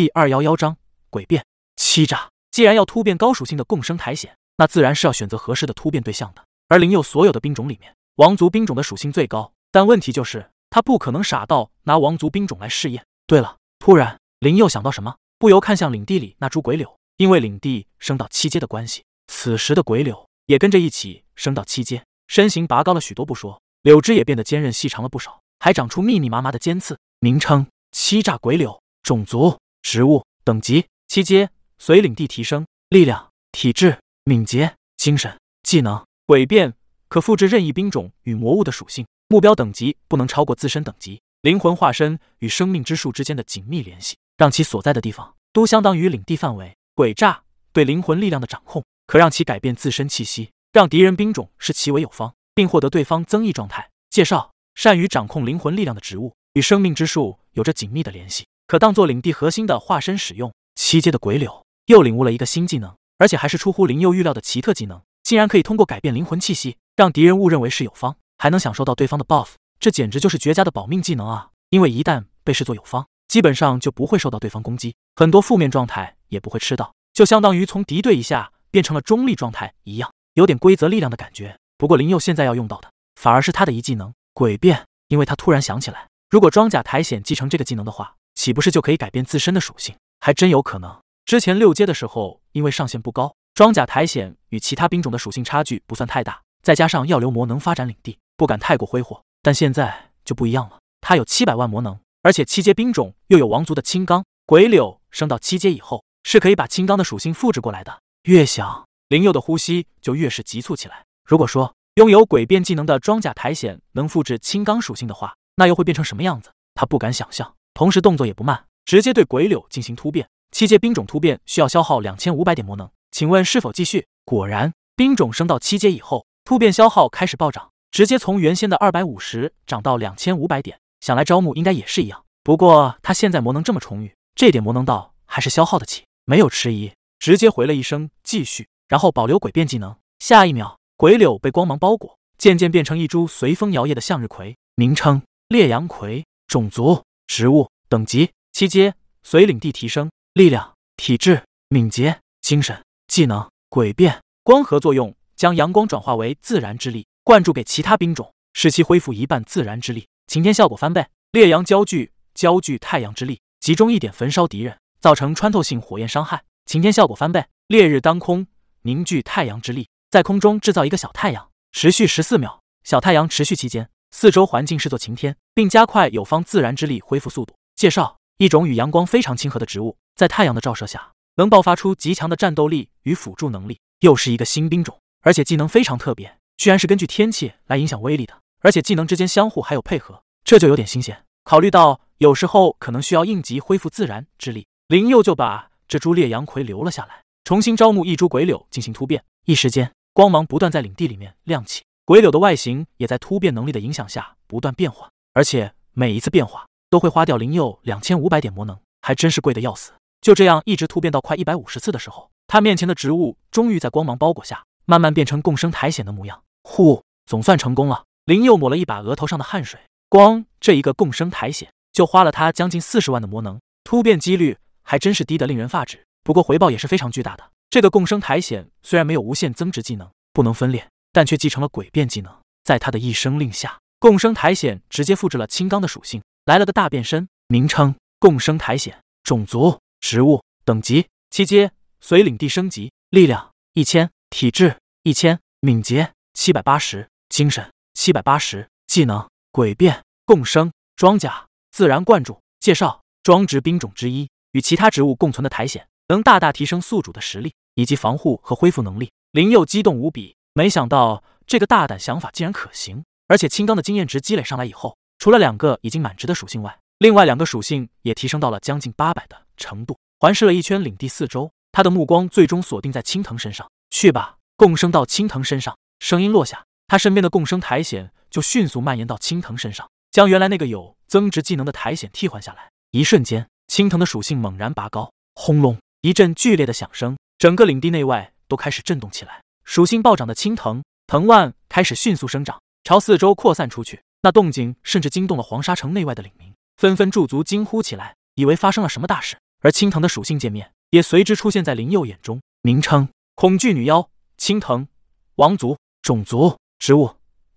第二幺幺章诡变欺诈。既然要突变高属性的共生苔藓，那自然是要选择合适的突变对象的。而灵佑所有的兵种里面，王族兵种的属性最高，但问题就是他不可能傻到拿王族兵种来试验。对了，突然灵佑想到什么，不由看向领地里那株鬼柳。因为领地升到七阶的关系，此时的鬼柳也跟着一起升到七阶，身形拔高了许多不说，柳枝也变得坚韧细长了不少，还长出密密麻麻的尖刺。名称：欺诈鬼柳。种族。植物等级七阶，随领地提升，力量、体质、敏捷、精神、技能、诡辩可复制任意兵种与魔物的属性。目标等级不能超过自身等级。灵魂化身与生命之树之间的紧密联系，让其所在的地方都相当于领地范围。诡诈对灵魂力量的掌控，可让其改变自身气息，让敌人兵种视其为友方，并获得对方增益状态。介绍：善于掌控灵魂力量的植物与生命之树有着紧密的联系。可当做领地核心的化身使用。七阶的鬼柳又领悟了一个新技能，而且还是出乎灵佑预料的奇特技能，竟然可以通过改变灵魂气息，让敌人误认为是有方，还能享受到对方的 buff，这简直就是绝佳的保命技能啊！因为一旦被视作有方，基本上就不会受到对方攻击，很多负面状态也不会吃到，就相当于从敌对一下变成了中立状态一样，有点规则力量的感觉。不过林佑现在要用到的反而是他的一技能诡辩，因为他突然想起来，如果装甲苔藓继承这个技能的话。岂不是就可以改变自身的属性？还真有可能。之前六阶的时候，因为上限不高，装甲苔藓与其他兵种的属性差距不算太大，再加上药流魔能发展领地，不敢太过挥霍。但现在就不一样了，他有七百万魔能，而且七阶兵种又有王族的青钢鬼柳。升到七阶以后，是可以把青钢的属性复制过来的。越想，灵佑的呼吸就越是急促起来。如果说拥有诡变技能的装甲苔藓能复制青钢属性的话，那又会变成什么样子？他不敢想象。同时动作也不慢，直接对鬼柳进行突变。七阶冰种突变需要消耗两千五百点魔能，请问是否继续？果然，冰种升到七阶以后，突变消耗开始暴涨，直接从原先的二百五十涨到两千五百点。想来招募应该也是一样。不过他现在魔能这么充裕，这点魔能倒还是消耗得起。没有迟疑，直接回了一声继续，然后保留鬼变技能。下一秒，鬼柳被光芒包裹，渐渐变成一株随风摇曳的向日葵。名称：烈阳葵，种族。植物等级七阶，随领地提升，力量、体质、敏捷、精神、技能、诡辩。光合作用，将阳光转化为自然之力，灌注给其他兵种，使其恢复一半自然之力。晴天效果翻倍。烈阳焦距，焦聚太阳之力，集中一点焚烧敌人，造成穿透性火焰伤害。晴天效果翻倍。烈日当空，凝聚太阳之力，在空中制造一个小太阳，持续十四秒。小太阳持续期间。四周环境是座晴天，并加快有方自然之力恢复速度。介绍一种与阳光非常亲和的植物，在太阳的照射下，能爆发出极强的战斗力与辅助能力。又是一个新兵种，而且技能非常特别，居然是根据天气来影响威力的。而且技能之间相互还有配合，这就有点新鲜。考虑到有时候可能需要应急恢复自然之力，林佑就把这株烈阳葵留了下来，重新招募一株鬼柳进行突变。一时间，光芒不断在领地里面亮起。鬼柳的外形也在突变能力的影响下不断变化，而且每一次变化都会花掉灵佑两千五百点魔能，还真是贵的要死。就这样一直突变到快一百五十次的时候，他面前的植物终于在光芒包裹下慢慢变成共生苔藓的模样。呼，总算成功了。灵佑抹了一把额头上的汗水，光这一个共生苔藓就花了他将近四十万的魔能，突变几率还真是低的令人发指。不过回报也是非常巨大的。这个共生苔藓虽然没有无限增值技能，不能分裂。但却继承了诡辩技能，在他的一声令下，共生苔藓直接复制了青钢的属性，来了个大变身。名称：共生苔藓，种族：植物，等级：七阶，随领地升级。力量：一千，体质：一千，敏捷：七百八十，精神：七百八十。技能：诡辩、共生、装甲、自然灌注。介绍：装植兵种之一，与其他植物共存的苔藓，能大大提升宿主的实力以及防护和恢复能力。灵佑激动无比。没想到这个大胆想法竟然可行，而且青钢的经验值积累上来以后，除了两个已经满值的属性外，另外两个属性也提升到了将近八百的程度。环视了一圈领地四周，他的目光最终锁定在青藤身上。去吧，共生到青藤身上。声音落下，他身边的共生苔藓就迅速蔓延到青藤身上，将原来那个有增值技能的苔藓替换下来。一瞬间，青藤的属性猛然拔高。轰隆，一阵剧烈的响声，整个领地内外都开始震动起来。属性暴涨的青藤藤蔓开始迅速生长，朝四周扩散出去。那动静甚至惊动了黄沙城内外的领民，纷纷驻足惊呼起来，以为发生了什么大事。而青藤的属性界面也随之出现在灵佑眼中。名称：恐惧女妖，青藤，王族，种族：植物，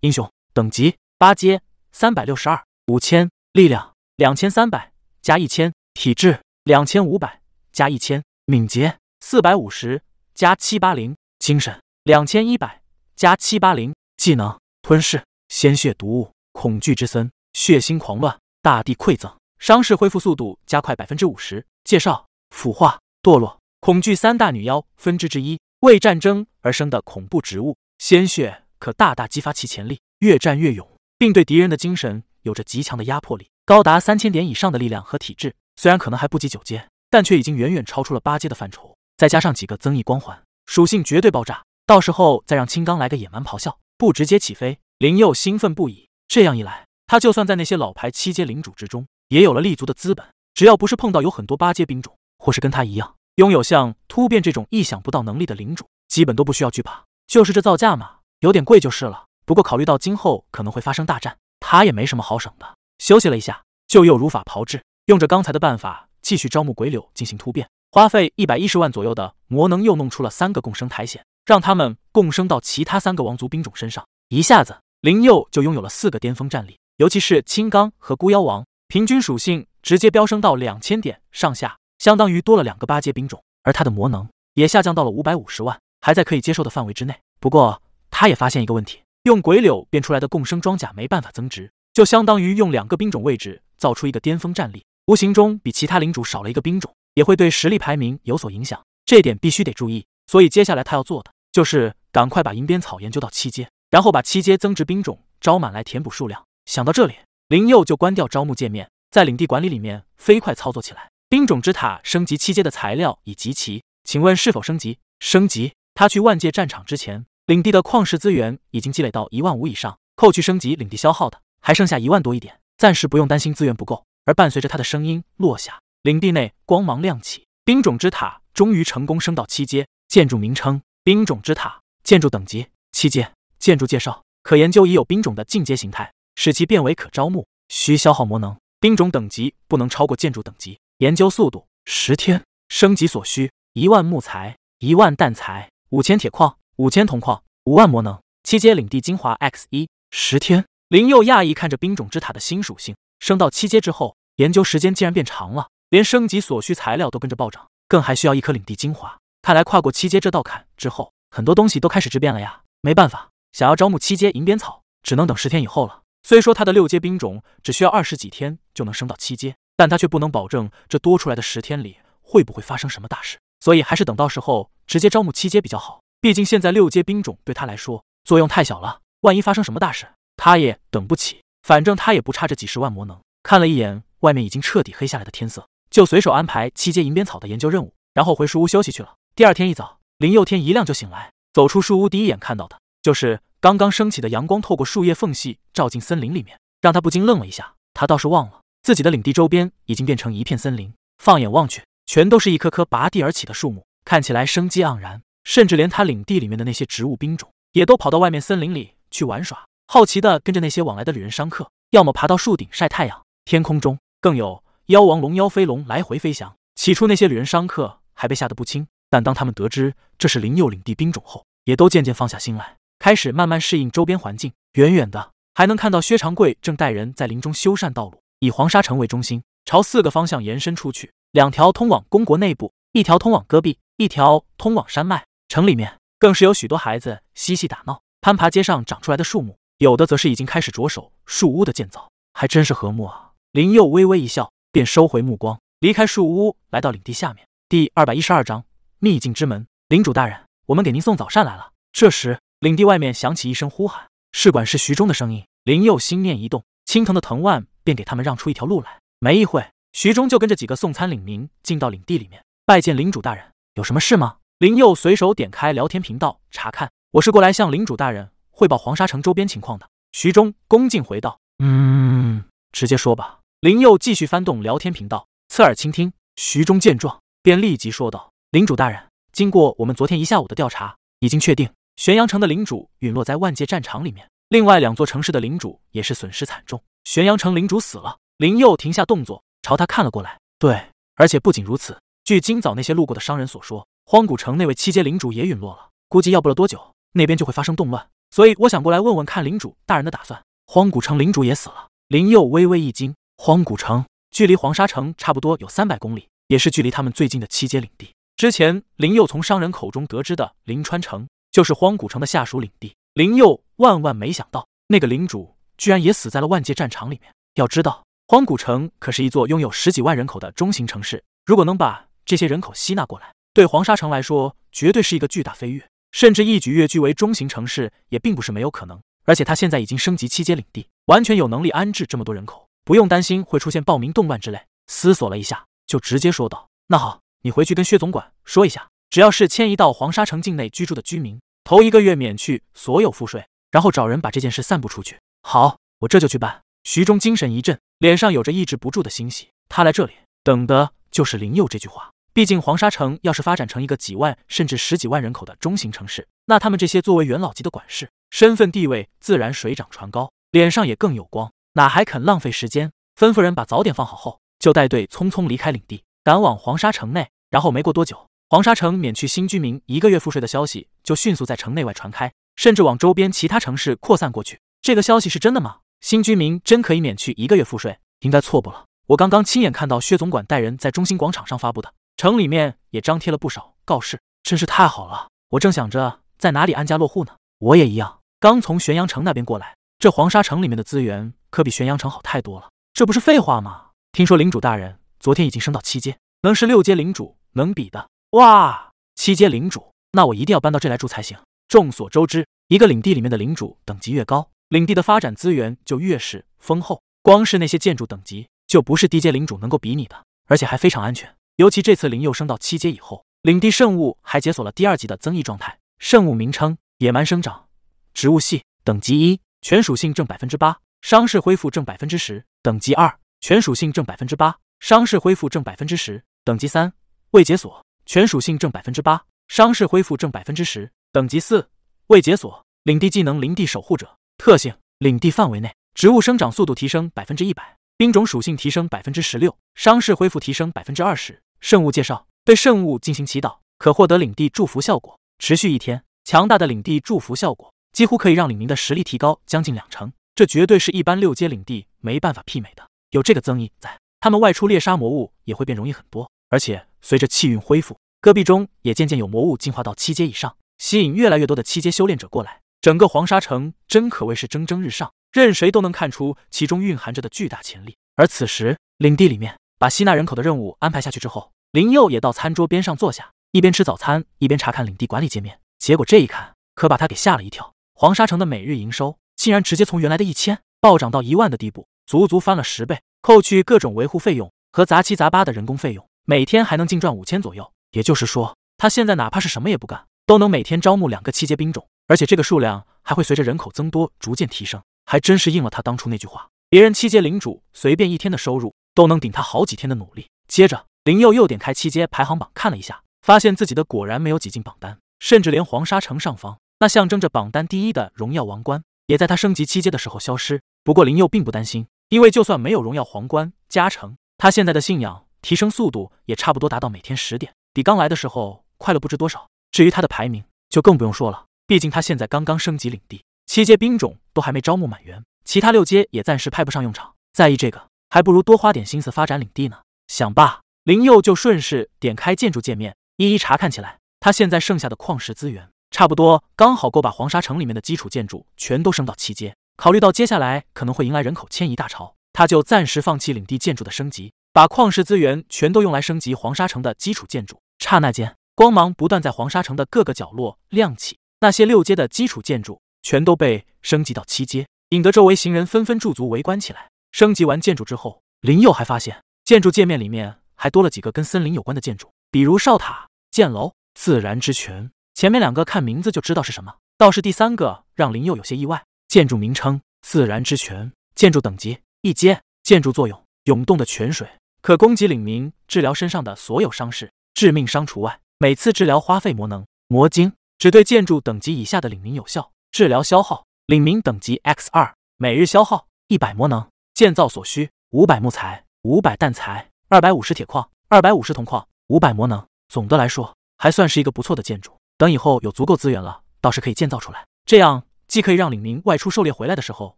英雄，等级：八阶，三百六十二，五千，力量：两千三百加一千，体质：两千五百加一千，敏捷：四百五十加七八零，精神。两千一百加七八零技能吞噬鲜血毒物恐惧之森血腥狂乱大地馈赠伤势恢复速度加快百分之五十。介绍腐化堕落恐惧三大女妖分支之一为战争而生的恐怖植物鲜血可大大激发其潜力越战越勇并对敌人的精神有着极强的压迫力高达三千点以上的力量和体质虽然可能还不及九阶但却已经远远超出了八阶的范畴再加上几个增益光环属性绝对爆炸。到时候再让青钢来个野蛮咆哮，不直接起飞。林佑兴奋不已，这样一来，他就算在那些老牌七阶领主之中，也有了立足的资本。只要不是碰到有很多八阶兵种，或是跟他一样拥有像突变这种意想不到能力的领主，基本都不需要惧怕。就是这造价嘛，有点贵就是了。不过考虑到今后可能会发生大战，他也没什么好省的。休息了一下，就又如法炮制，用着刚才的办法继续招募鬼柳进行突变，花费一百一十万左右的魔能，又弄出了三个共生苔藓。让他们共生到其他三个王族兵种身上，一下子灵佑就拥有了四个巅峰战力，尤其是青钢和孤妖王，平均属性直接飙升到两千点上下，相当于多了两个八阶兵种，而他的魔能也下降到了五百五十万，还在可以接受的范围之内。不过他也发现一个问题：用鬼柳变出来的共生装甲没办法增值，就相当于用两个兵种位置造出一个巅峰战力，无形中比其他领主少了一个兵种，也会对实力排名有所影响，这点必须得注意。所以接下来他要做的。就是赶快把银边草研究到七阶，然后把七阶增值兵种招满来填补数量。想到这里，林佑就关掉招募界面，在领地管理里面飞快操作起来。兵种之塔升级七阶的材料已集齐，请问是否升级？升级。他去万界战场之前，领地的矿石资源已经积累到一万五以上，扣去升级领地消耗的，还剩下一万多一点，暂时不用担心资源不够。而伴随着他的声音落下，领地内光芒亮起，兵种之塔终于成功升到七阶。建筑名称。兵种之塔建筑等级七阶，建筑介绍可研究已有兵种的进阶形态，使其变为可招募，需消耗魔能。兵种等级不能超过建筑等级。研究速度十天，升级所需一万木材、一万弹材、五千铁矿、五千铜矿、五万魔能。七阶领地精华 X 一十天。林佑讶异看着兵种之塔的新属性，升到七阶之后，研究时间竟然变长了，连升级所需材料都跟着暴涨，更还需要一颗领地精华。看来跨过七阶这道坎之后，很多东西都开始质变了呀。没办法，想要招募七阶银边草，只能等十天以后了。虽说他的六阶兵种只需要二十几天就能升到七阶，但他却不能保证这多出来的十天里会不会发生什么大事，所以还是等到时候直接招募七阶比较好。毕竟现在六阶兵种对他来说作用太小了，万一发生什么大事，他也等不起。反正他也不差这几十万魔能。看了一眼外面已经彻底黑下来的天色，就随手安排七阶银边草的研究任务，然后回书屋休息去了。第二天一早，林佑天一亮就醒来，走出树屋，第一眼看到的就是刚刚升起的阳光，透过树叶缝隙照进森林里面，让他不禁愣了一下。他倒是忘了自己的领地周边已经变成一片森林，放眼望去，全都是一棵棵拔地而起的树木，看起来生机盎然。甚至连他领地里面的那些植物兵种，也都跑到外面森林里去玩耍，好奇的跟着那些往来的旅人商客，要么爬到树顶晒太阳，天空中更有妖王、龙妖、飞龙来回飞翔。起初那些旅人商客还被吓得不轻。但当他们得知这是灵佑领地兵种后，也都渐渐放下心来，开始慢慢适应周边环境。远远的还能看到薛长贵正带人在林中修缮道路，以黄沙城为中心，朝四个方向延伸出去，两条通往公国内部，一条通往戈壁，一条通往山脉。城里面更是有许多孩子嬉戏打闹、攀爬街上长出来的树木，有的则是已经开始着手树屋的建造，还真是和睦啊！林佑微微一笑，便收回目光，离开树屋，来到领地下面。第二百一十二章。秘境之门，领主大人，我们给您送早膳来了。这时，领地外面响起一声呼喊，试管是徐忠的声音。林佑心念一动，青藤的藤蔓便给他们让出一条路来。没一会，徐忠就跟着几个送餐领民进到领地里面，拜见领主大人，有什么事吗？林佑随手点开聊天频道查看，我是过来向领主大人汇报黄沙城周边情况的。徐忠恭敬回道：“嗯，直接说吧。”林佑继续翻动聊天频道，侧耳倾听。徐忠见状，便立即说道。领主大人，经过我们昨天一下午的调查，已经确定玄阳城的领主陨落在万界战场里面，另外两座城市的领主也是损失惨重。玄阳城领主死了，林佑停下动作，朝他看了过来。对，而且不仅如此，据今早那些路过的商人所说，荒古城那位七阶领主也陨落了，估计要不了多久，那边就会发生动乱。所以我想过来问问看领主大人的打算。荒古城领主也死了，林佑微微一惊。荒古城距离黄沙城差不多有三百公里，也是距离他们最近的七阶领地。之前林佑从商人口中得知的林川城，就是荒古城的下属领地。林佑万万没想到，那个领主居然也死在了万界战场里面。要知道，荒古城可是一座拥有十几万人口的中型城市，如果能把这些人口吸纳过来，对黄沙城来说绝对是一个巨大飞跃，甚至一举跃居为中型城市也并不是没有可能。而且他现在已经升级七阶领地，完全有能力安置这么多人口，不用担心会出现暴民动乱之类。思索了一下，就直接说道：“那好。”你回去跟薛总管说一下，只要是迁移到黄沙城境内居住的居民，头一个月免去所有赋税。然后找人把这件事散布出去。好，我这就去办。徐忠精神一振，脸上有着抑制不住的欣喜。他来这里等的就是林佑这句话。毕竟黄沙城要是发展成一个几万甚至十几万人口的中型城市，那他们这些作为元老级的管事，身份地位自然水涨船高，脸上也更有光，哪还肯浪费时间？吩咐人把早点放好后，就带队匆匆离开领地。赶往黄沙城内，然后没过多久，黄沙城免去新居民一个月赋税的消息就迅速在城内外传开，甚至往周边其他城市扩散过去。这个消息是真的吗？新居民真可以免去一个月赋税？应该错不了。我刚刚亲眼看到薛总管带人在中心广场上发布的，城里面也张贴了不少告示，真是太好了。我正想着在哪里安家落户呢，我也一样，刚从玄阳城那边过来，这黄沙城里面的资源可比玄阳城好太多了。这不是废话吗？听说领主大人。昨天已经升到七阶，能是六阶领主能比的哇？七阶领主，那我一定要搬到这来住才行。众所周知，一个领地里面的领主等级越高，领地的发展资源就越是丰厚。光是那些建筑等级就不是低阶领主能够比拟的，而且还非常安全。尤其这次灵佑升到七阶以后，领地圣物还解锁了第二级的增益状态。圣物名称：野蛮生长，植物系，等级一，全属性正百分之八，伤势恢复正百分之十。等级二，全属性正百分之八。伤势恢复正百分之十，等级三，未解锁。全属性正百分之八，伤势恢复正百分之十，等级四，未解锁。领地技能：林地守护者，特性：领地范围内植物生长速度提升百分之一百，兵种属性提升百分之十六，伤势恢复提升百分之二十。圣物介绍：对圣物进行祈祷，可获得领地祝福效果，持续一天。强大的领地祝福效果几乎可以让领民的实力提高将近两成，这绝对是一般六阶领地没办法媲美的。有这个增益在。他们外出猎杀魔物也会变容易很多，而且随着气运恢复，戈壁中也渐渐有魔物进化到七阶以上，吸引越来越多的七阶修炼者过来。整个黄沙城真可谓是蒸蒸日上，任谁都能看出其中蕴含着的巨大潜力。而此时，领地里面把吸纳人口的任务安排下去之后，林佑也到餐桌边上坐下，一边吃早餐，一边查看领地管理界面。结果这一看，可把他给吓了一跳：黄沙城的每日营收竟然直接从原来的一千暴涨到一万的地步，足足翻了十倍。扣去各种维护费用和杂七杂八的人工费用，每天还能净赚五千左右。也就是说，他现在哪怕是什么也不干，都能每天招募两个七阶兵种，而且这个数量还会随着人口增多逐渐提升。还真是应了他当初那句话：别人七阶领主随便一天的收入，都能顶他好几天的努力。接着，林佑又点开七阶排行榜看了一下，发现自己的果然没有挤进榜单，甚至连黄沙城上方那象征着榜单第一的荣耀王冠，也在他升级七阶的时候消失。不过，林佑并不担心。因为就算没有荣耀皇冠加成，他现在的信仰提升速度也差不多达到每天十点，比刚来的时候快了不知多少。至于他的排名，就更不用说了，毕竟他现在刚刚升级领地，七阶兵种都还没招募满员，其他六阶也暂时派不上用场。在意这个，还不如多花点心思发展领地呢。想罢，林佑就顺势点开建筑界面，一一查看起来。他现在剩下的矿石资源，差不多刚好够把黄沙城里面的基础建筑全都升到七阶。考虑到接下来可能会迎来人口迁移大潮，他就暂时放弃领地建筑的升级，把矿石资源全都用来升级黄沙城的基础建筑。刹那间，光芒不断在黄沙城的各个角落亮起，那些六阶的基础建筑全都被升级到七阶，引得周围行人纷纷驻足围观起来。升级完建筑之后，林佑还发现建筑界面里面还多了几个跟森林有关的建筑，比如哨塔、箭楼、自然之泉。前面两个看名字就知道是什么，倒是第三个让林佑有些意外。建筑名称：自然之泉。建筑等级：一阶。建筑作用：涌动的泉水可供给领民治疗身上的所有伤势（致命伤除外）。每次治疗花费魔能、魔晶，只对建筑等级以下的领民有效。治疗消耗领民等级 x 二，每日消耗一百魔能。建造所需：五百木材、五百弹材、二百五十铁矿、二百五十铜矿、五百魔能。总的来说，还算是一个不错的建筑。等以后有足够资源了，倒是可以建造出来。这样。既可以让领民外出狩猎回来的时候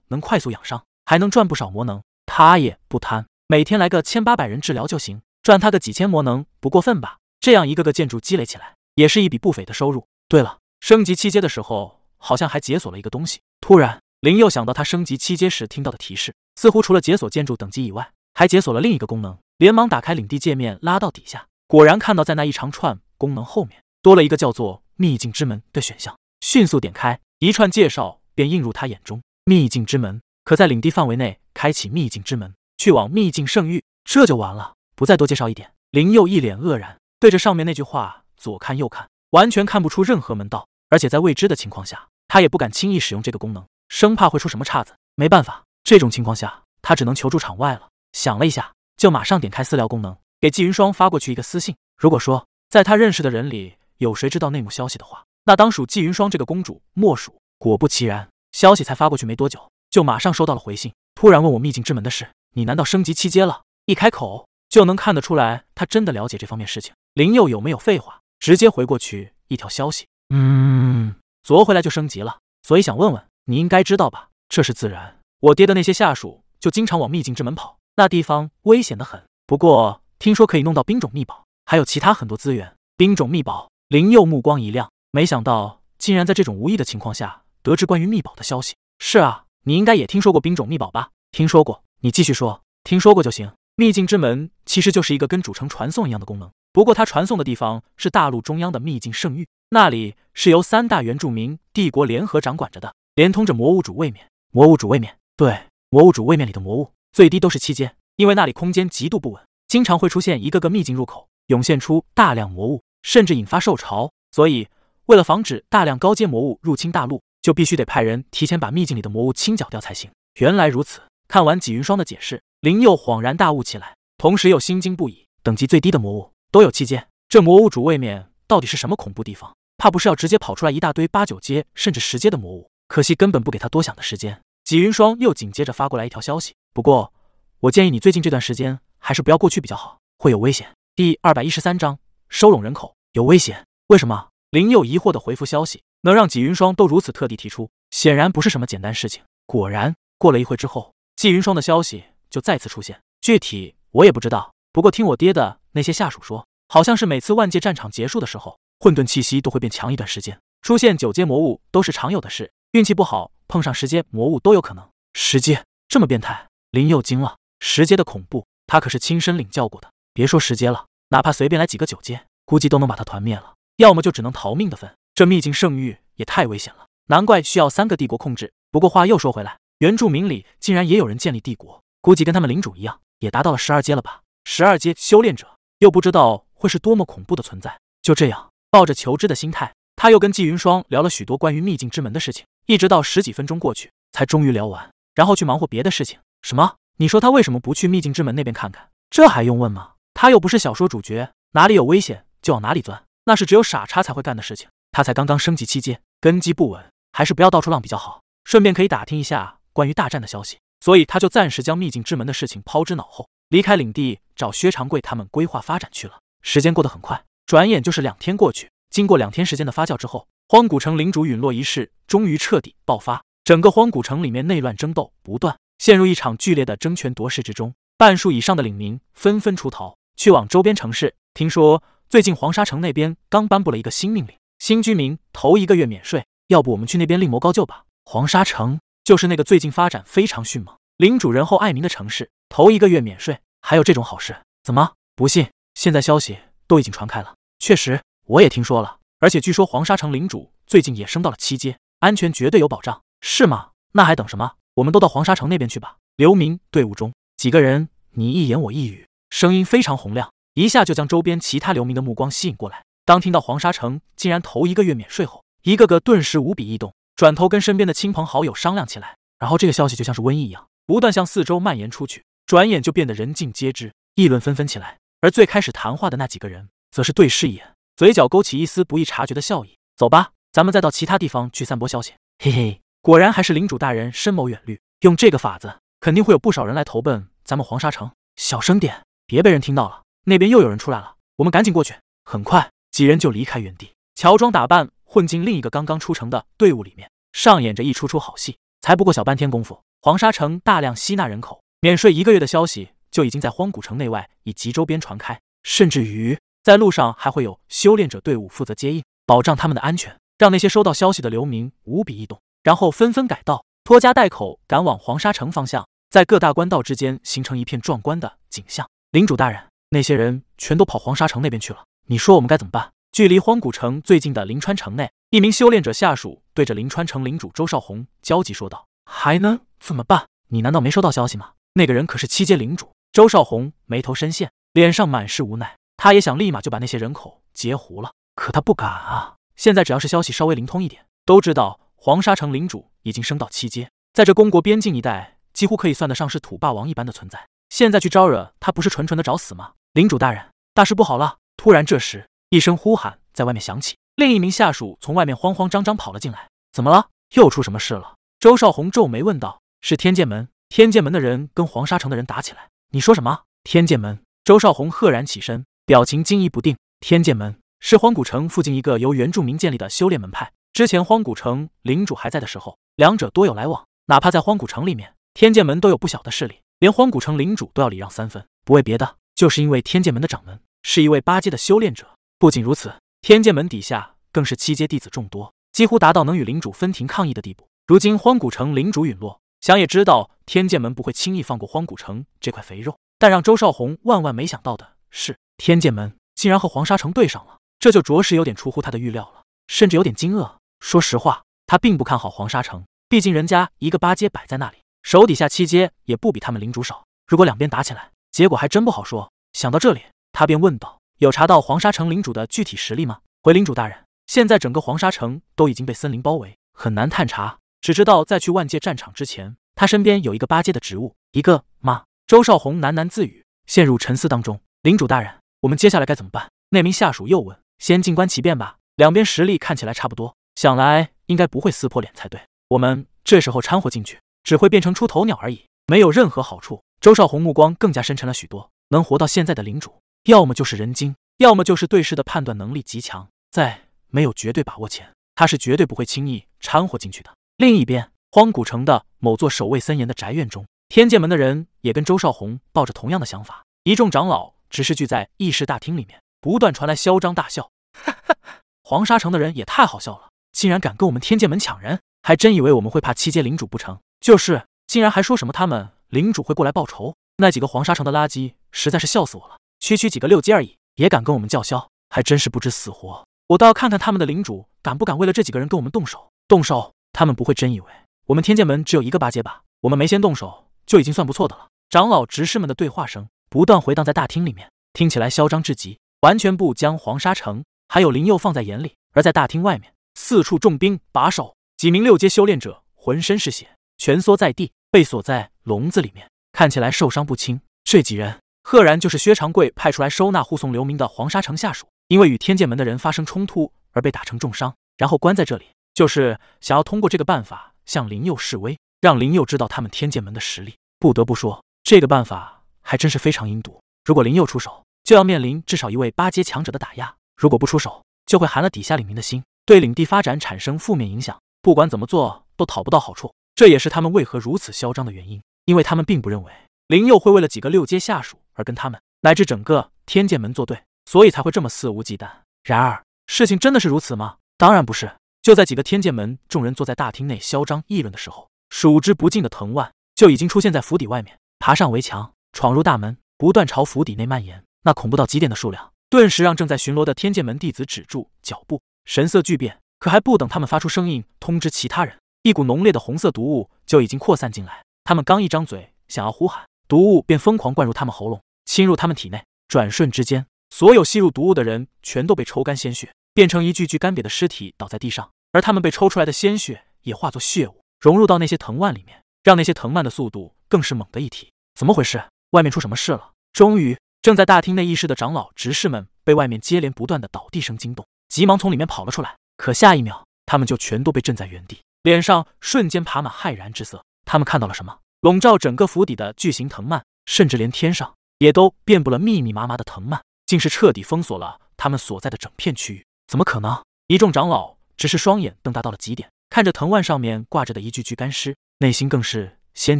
能快速养伤，还能赚不少魔能。他也不贪，每天来个千八百人治疗就行，赚他个几千魔能不过分吧？这样一个个建筑积累起来，也是一笔不菲的收入。对了，升级七阶的时候，好像还解锁了一个东西。突然，林又想到他升级七阶时听到的提示，似乎除了解锁建筑等级以外，还解锁了另一个功能。连忙打开领地界面，拉到底下，果然看到在那一长串功能后面多了一个叫做“秘境之门”的选项。迅速点开。一串介绍便映入他眼中，秘境之门可在领地范围内开启，秘境之门去往秘境圣域，这就完了，不再多介绍一点。林佑一脸愕然，对着上面那句话左看右看，完全看不出任何门道，而且在未知的情况下，他也不敢轻易使用这个功能，生怕会出什么岔子。没办法，这种情况下他只能求助场外了。想了一下，就马上点开私聊功能，给季云霜发过去一个私信。如果说在他认识的人里有谁知道内幕消息的话，那当属纪云霜这个公主莫属。果不其然，消息才发过去没多久，就马上收到了回信。突然问我秘境之门的事，你难道升级七阶了？一开口就能看得出来，他真的了解这方面事情。林佑有没有废话？直接回过去一条消息。嗯，昨回来就升级了，所以想问问，你应该知道吧？这是自然，我爹的那些下属就经常往秘境之门跑，那地方危险的很。不过听说可以弄到兵种秘宝，还有其他很多资源。兵种秘宝，林佑目光一亮。没想到竟然在这种无意的情况下得知关于秘宝的消息。是啊，你应该也听说过兵种秘宝吧？听说过，你继续说。听说过就行。秘境之门其实就是一个跟主城传送一样的功能，不过它传送的地方是大陆中央的秘境圣域，那里是由三大原住民帝国联合掌管着的，连通着魔物主位面。魔物主位面对魔物主位面里的魔物，最低都是七阶，因为那里空间极度不稳，经常会出现一个个秘境入口涌现出大量魔物，甚至引发兽潮，所以。为了防止大量高阶魔物入侵大陆，就必须得派人提前把秘境里的魔物清剿掉才行。原来如此，看完纪云霜的解释，林佑恍然大悟起来，同时又心惊不已。等级最低的魔物都有七阶，这魔物主位面到底是什么恐怖地方？怕不是要直接跑出来一大堆八九阶甚至十阶的魔物？可惜根本不给他多想的时间。纪云霜又紧接着发过来一条消息：不过，我建议你最近这段时间还是不要过去比较好，会有危险。第二百一十三章收拢人口有危险？为什么？林佑疑惑地回复消息，能让纪云霜都如此特地提出，显然不是什么简单事情。果然，过了一会之后，纪云霜的消息就再次出现。具体我也不知道，不过听我爹的那些下属说，好像是每次万界战场结束的时候，混沌气息都会变强一段时间，出现九阶魔物都是常有的事。运气不好，碰上十阶魔物都有可能。十阶这么变态，林佑惊了。十阶的恐怖，他可是亲身领教过的。别说十阶了，哪怕随便来几个九阶，估计都能把他团灭了。要么就只能逃命的份，这秘境圣域也太危险了，难怪需要三个帝国控制。不过话又说回来，原住民里竟然也有人建立帝国，估计跟他们领主一样，也达到了十二阶了吧？十二阶修炼者，又不知道会是多么恐怖的存在。就这样，抱着求知的心态，他又跟纪云霜聊了许多关于秘境之门的事情，一直到十几分钟过去，才终于聊完，然后去忙活别的事情。什么？你说他为什么不去秘境之门那边看看？这还用问吗？他又不是小说主角，哪里有危险就往哪里钻。那是只有傻叉才会干的事情，他才刚刚升级七阶，根基不稳，还是不要到处浪比较好。顺便可以打听一下关于大战的消息，所以他就暂时将秘境之门的事情抛之脑后，离开领地找薛长贵他们规划发展去了。时间过得很快，转眼就是两天过去。经过两天时间的发酵之后，荒古城领主陨落一事终于彻底爆发，整个荒古城里面内乱争斗不断，陷入一场剧烈的争权夺势之中。半数以上的领民纷纷出逃，去往周边城市。听说。最近黄沙城那边刚颁布了一个新命令，新居民头一个月免税。要不我们去那边另谋高就吧？黄沙城就是那个最近发展非常迅猛、领主仁厚爱民的城市，头一个月免税，还有这种好事？怎么不信？现在消息都已经传开了，确实我也听说了。而且据说黄沙城领主最近也升到了七阶，安全绝对有保障，是吗？那还等什么？我们都到黄沙城那边去吧。流民队伍中几个人你一言我一语，声音非常洪亮。一下就将周边其他流民的目光吸引过来。当听到黄沙城竟然头一个月免税后，一个个顿时无比异动，转头跟身边的亲朋好友商量起来。然后这个消息就像是瘟疫一样，不断向四周蔓延出去，转眼就变得人尽皆知，议论纷纷起来。而最开始谈话的那几个人，则是对视一眼，嘴角勾起一丝不易察觉的笑意：“走吧，咱们再到其他地方去散播消息。嘿嘿，果然还是领主大人深谋远虑，用这个法子，肯定会有不少人来投奔咱们黄沙城。”小声点，别被人听到了。那边又有人出来了，我们赶紧过去。很快，几人就离开原地，乔装打扮，混进另一个刚刚出城的队伍里面，上演着一出出好戏。才不过小半天功夫，黄沙城大量吸纳人口，免税一个月的消息就已经在荒古城内外以及周边传开，甚至于在路上还会有修炼者队伍负责接应，保障他们的安全，让那些收到消息的流民无比异动，然后纷纷改道，拖家带口赶往黄沙城方向，在各大官道之间形成一片壮观的景象。领主大人。那些人全都跑黄沙城那边去了，你说我们该怎么办？距离荒古城最近的临川城内，一名修炼者下属对着临川城领主周少红焦急说道：“还能怎么办？你难道没收到消息吗？那个人可是七阶领主。”周少红眉头深陷，脸上满是无奈。他也想立马就把那些人口截胡了，可他不敢啊。现在只要是消息稍微灵通一点，都知道黄沙城领主已经升到七阶，在这公国边境一带，几乎可以算得上是土霸王一般的存在。现在去招惹他，不是纯纯的找死吗？领主大人，大事不好了！突然，这时一声呼喊在外面响起，另一名下属从外面慌慌张张跑了进来。怎么了？又出什么事了？周少红皱眉问道。是天剑门，天剑门的人跟黄沙城的人打起来。你说什么？天剑门？周少红赫然起身，表情惊疑不定。天剑门是荒古城附近一个由原住民建立的修炼门派。之前荒古城领主还在的时候，两者多有来往。哪怕在荒古城里面，天剑门都有不小的势力。连荒古城领主都要礼让三分，不为别的，就是因为天剑门的掌门是一位八阶的修炼者。不仅如此，天剑门底下更是七阶弟子众多，几乎达到能与领主分庭抗议的地步。如今荒古城领主陨落，想也知道天剑门不会轻易放过荒古城这块肥肉。但让周少红万万没想到的是，天剑门竟然和黄沙城对上了，这就着实有点出乎他的预料了，甚至有点惊愕。说实话，他并不看好黄沙城，毕竟人家一个八阶摆在那里。手底下七阶也不比他们领主少，如果两边打起来，结果还真不好说。想到这里，他便问道：“有查到黄沙城领主的具体实力吗？”“回领主大人，现在整个黄沙城都已经被森林包围，很难探查。只知道在去万界战场之前，他身边有一个八阶的植物。”“一个吗？”周少红喃喃自语，陷入沉思当中。“领主大人，我们接下来该怎么办？”那名下属又问。“先静观其变吧，两边实力看起来差不多，想来应该不会撕破脸才对。我们这时候掺和进去。”只会变成出头鸟而已，没有任何好处。周少红目光更加深沉了许多。能活到现在的领主，要么就是人精，要么就是对事的判断能力极强。在没有绝对把握前，他是绝对不会轻易掺和进去的。另一边，荒古城的某座守卫森严的宅院中，天剑门的人也跟周少红抱着同样的想法。一众长老只是聚在议事大厅里面，不断传来嚣张大笑。哈哈，黄沙城的人也太好笑了，竟然敢跟我们天剑门抢人，还真以为我们会怕七阶领主不成？就是，竟然还说什么他们领主会过来报仇？那几个黄沙城的垃圾，实在是笑死我了！区区几个六阶而已，也敢跟我们叫嚣，还真是不知死活！我倒要看看他们的领主敢不敢为了这几个人跟我们动手！动手！他们不会真以为我们天剑门只有一个八阶吧？我们没先动手就已经算不错的了。长老、执事们的对话声不断回荡在大厅里面，听起来嚣张至极，完全不将黄沙城还有林佑放在眼里。而在大厅外面，四处重兵把守，几名六阶修炼者浑身是血。蜷缩在地，被锁在笼子里面，看起来受伤不轻。这几人赫然就是薛长贵派出来收纳护送流民的黄沙城下属，因为与天剑门的人发生冲突而被打成重伤，然后关在这里，就是想要通过这个办法向林佑示威，让林佑知道他们天剑门的实力。不得不说，这个办法还真是非常阴毒。如果林佑出手，就要面临至少一位八阶强者的打压；如果不出手，就会寒了底下领民的心，对领地发展产生负面影响。不管怎么做，都讨不到好处。这也是他们为何如此嚣张的原因，因为他们并不认为林佑会为了几个六阶下属而跟他们乃至整个天剑门作对，所以才会这么肆无忌惮。然而，事情真的是如此吗？当然不是。就在几个天剑门众人坐在大厅内嚣张议论的时候，数之不尽的藤蔓就已经出现在府邸外面，爬上围墙，闯入大门，不断朝府邸内蔓延。那恐怖到极点的数量，顿时让正在巡逻的天剑门弟子止住脚步，神色巨变。可还不等他们发出声音通知其他人。一股浓烈的红色毒雾就已经扩散进来，他们刚一张嘴想要呼喊，毒雾便疯狂灌入他们喉咙，侵入他们体内。转瞬之间，所有吸入毒雾的人全都被抽干鲜血，变成一具具干瘪的尸体倒在地上，而他们被抽出来的鲜血也化作血雾，融入到那些藤蔓里面，让那些藤蔓的速度更是猛的一提。怎么回事？外面出什么事了？终于，正在大厅内议事的长老执事们被外面接连不断的倒地声惊动，急忙从里面跑了出来。可下一秒，他们就全都被震在原地。脸上瞬间爬满骇然之色，他们看到了什么？笼罩整个府邸的巨型藤蔓，甚至连天上也都遍布了密密麻麻的藤蔓，竟是彻底封锁了他们所在的整片区域。怎么可能？一众长老只是双眼瞪大到了极点，看着藤蔓上面挂着的一具具干尸，内心更是掀